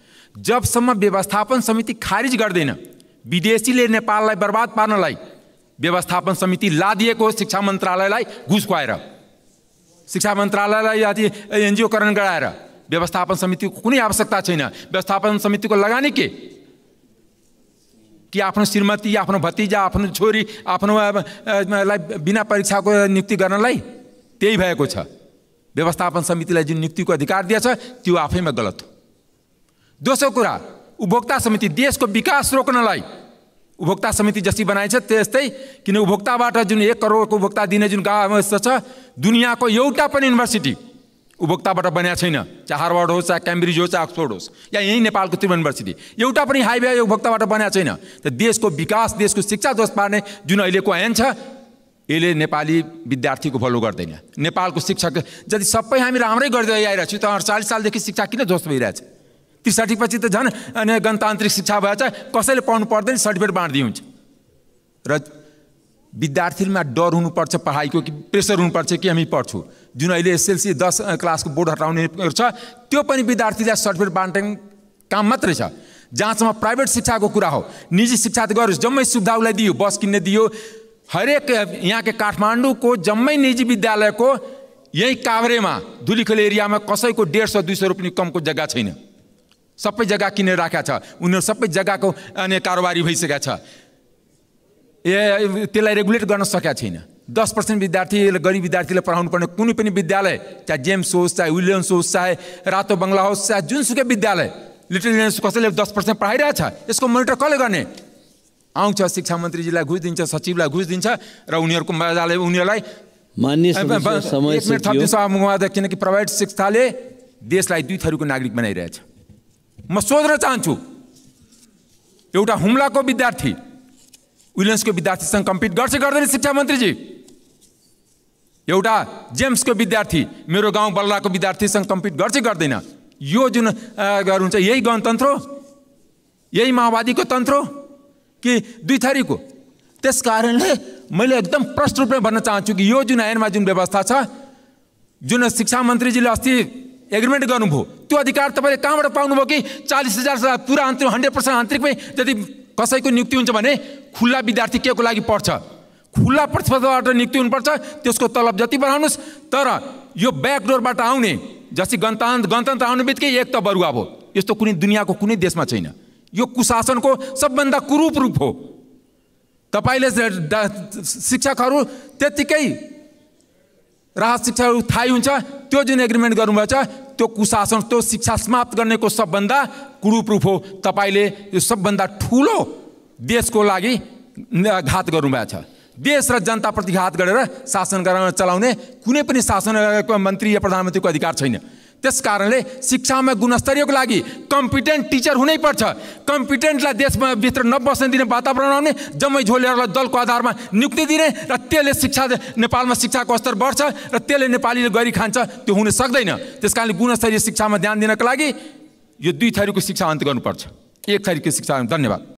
जबसम्म व्यवस्थापन समिति खारिज गर्दैन विदेशीले नेपाललाई बर्बाद पार्नलाई व्यवस्थापन समिति लादिएको शिक्षा मन्त्रालयलाई घुस खुवाएर शिक्षा मन्त्रालयलाई या एनजिओकरण गराएर व्यवस्थापन समितिको कुनै आवश्यकता छैन व्यवस्थापन समितिको लगानी के कि आफ्नो श्रीमती आफ्नो भतिजा आफ्नो छोरी आफ्नो लाई बिना परीक्षाको नियुक्ति गर्नलाई त्यही भएको छ व्यवस्थापन समितिलाई जुन नियुक्तिको अधिकार दिएछ त्यो आफैमा गलत हो दोस्रो कुरा उपभोक्ता समिति देशको विकास रोक्नलाई उपभोक्ता समिति जसरी बनाइन्छ त्यस्तै किन उपभोक्ताबाट जुन एक करोडको उपभोक्ता दिने जुन आवश्यकता छ दुनियाँको एउटा पनि युनिभर्सिटी उपभोक्ताबाट बनाएको छैन चाहे हार्वर्ड होस् चाहे क्याम्ब्रिज होस् चाहे अक्सफोर्ड होस् या यहीँ नेपालको त्रिभुवन युनिभर्सिटी एउटा पनि हाइवे उपभोक्ताबाट बनाएको छैन त देशको विकास देशको शिक्षा दोष पार्ने जुन अहिलेको ऐन छ यसले नेपाली विद्यार्थीको फलो गर्दैन नेपालको शिक्षक जति सबै हामी राम्रै गर्दै आइरहेको छौँ त अडचालिस सालदेखि शिक्षा किन ध्वस्त भइरहेछ त्रिसाठी त झन् अनि गणतान्त्रिक शिक्षा भएछ कसैले पढ्नु पर्दैन सर्टिफिकेट बाँडिदिए हुन्छ र विद्यार्थीमा डर हुनुपर्छ पढाइको कि प्रेसर हुनुपर्छ कि हामी पढ्छु जुन अहिले एसएलसी दस क्लासको बोर्ड हटाउने छ त्यो पनि विद्यार्थीलाई सर्टिफिकेट बाँड्ने काम मात्रै छ जहाँसम्म प्राइभेट शिक्षाको कुरा हो निजी शिक्षा त गरोस् जम्मै सुविधा उसलाई दियो बस किन्ने दियो हरेक यहाँको काठमाडौँको जम्मै निजी विद्यालयको यही काभ्रेमा धुलिखेल एरियामा कसैको डेढ सौ दुई सौ रुपियाँ कमको जग्गा छैन सबै जग्गा किनेर राखेको छ उनीहरू सबै जग्गाको अनि कारोबारी भइसकेका छ ए त्यसलाई रेगुलेट गर्न सकेका छैन दस पर्सेन्ट विद्यार्थी गरिब विद्यार्थीलाई पढाउनु पर्ने कुनै पनि विद्यालय चाहे जेम्स होस् चाहे विलियम्स होस् चाहे रातो बङ्गला होस् चाहे जुनसुकै विद्यालय लिटल इन्डियन्स कसैले दस पर्सेन्ट पढाइरहेछ यसको मोनिटर कसले गर्ने आउँछ शिक्षा मन्त्रीजीलाई घुस दिन्छ सचिवलाई घुस दिन्छ र उनीहरूको मजाले उनीहरूलाई मान्य किनकि प्राइभेट शिक्षाले देशलाई दुई थरीको नागरिक बनाइरहेछ म सोध्न चाहन्छु एउटा हुम्लाको विद्यार्थी विलियम्सको विद्यार्थीसँग कम्पिट गर्छ गर्दैन शिक्षा मन्त्रीजी एउटा जेम्सको विद्यार्थी मेरो गाउँ बल्लाको विद्यार्थीसँग कम्पिट गर्छ गर्दैन यो जुन हुन्छ यही गणतन्त्र यही माओवादीको तन्त्र हो कि दुई थरीको त्यस कारणले मैले एकदम प्रष्ट रूपमा भन्न चाहन्छु कि यो जुन ऐनमा जुन व्यवस्था छ जुन शिक्षा मन्त्रीजीले अस्ति एग्रिमेन्ट गर्नुभयो त्यो अधिकार तपाईँले कहाँबाट पाउनुभयो कि चालिस हजार पुरा आन्तरिक हन्ड्रेड पर्सेन्ट आन्तरिकमै यदि कसैको नियुक्ति हुन्छ भने खुल्ला विद्यार्थी के को लागि पढ्छ खुल्ला प्रतिस्पर्धाबाट नियुक्ति हुनुपर्छ त्यसको तलब जति बढाउनुहोस् तर यो ब्याकडोरबाट आउने जस्तै गणतन्त्र गणतन्त्र आउने बित्तिकै एक त बरुवा भयो यस्तो कुनै दुनियाँको कुनै देशमा छैन यो कुशासनको सबभन्दा कुरूप रूप हो तपाईँले शिक्षकहरू त्यत्तिकै राहत शिक्षा थाहै हुन्छ त्यो जुन एग्रिमेन्ट गर्नुभएको छ त्यो कुशासन त्यो शिक्षा समाप्त गर्नेको सबभन्दा कुरुप्रुफ हो तपाईँले यो सबभन्दा ठुलो देशको लागि घात गर्नुभएको छ देश र जनताप्रति घात गरेर शासन गराउन चलाउने कुनै पनि शासन मन्त्री या प्रधानमन्त्रीको अधिकार छैन त्यस कारणले शिक्षामा गुणस्तरीयको लागि कम्पिटेन्ट टिचर हुनै पर्छ कम्पिटेन्टलाई देशमा भित्र नबस्न दिने वातावरण आउने जम्मै झोलेहरूलाई दलको आधारमा नियुक्ति दिने र त्यसले शिक्षा नेपालमा शिक्षाको स्तर बढ्छ र त्यसले नेपालीले गरी खान्छ त्यो हुन सक्दैन त्यस कारणले गुणस्तरीय शिक्षामा ध्यान दिनको लागि यो दुई थरीको शिक्षा अन्त गर्नुपर्छ एक थरीको शिक्षा धन्यवाद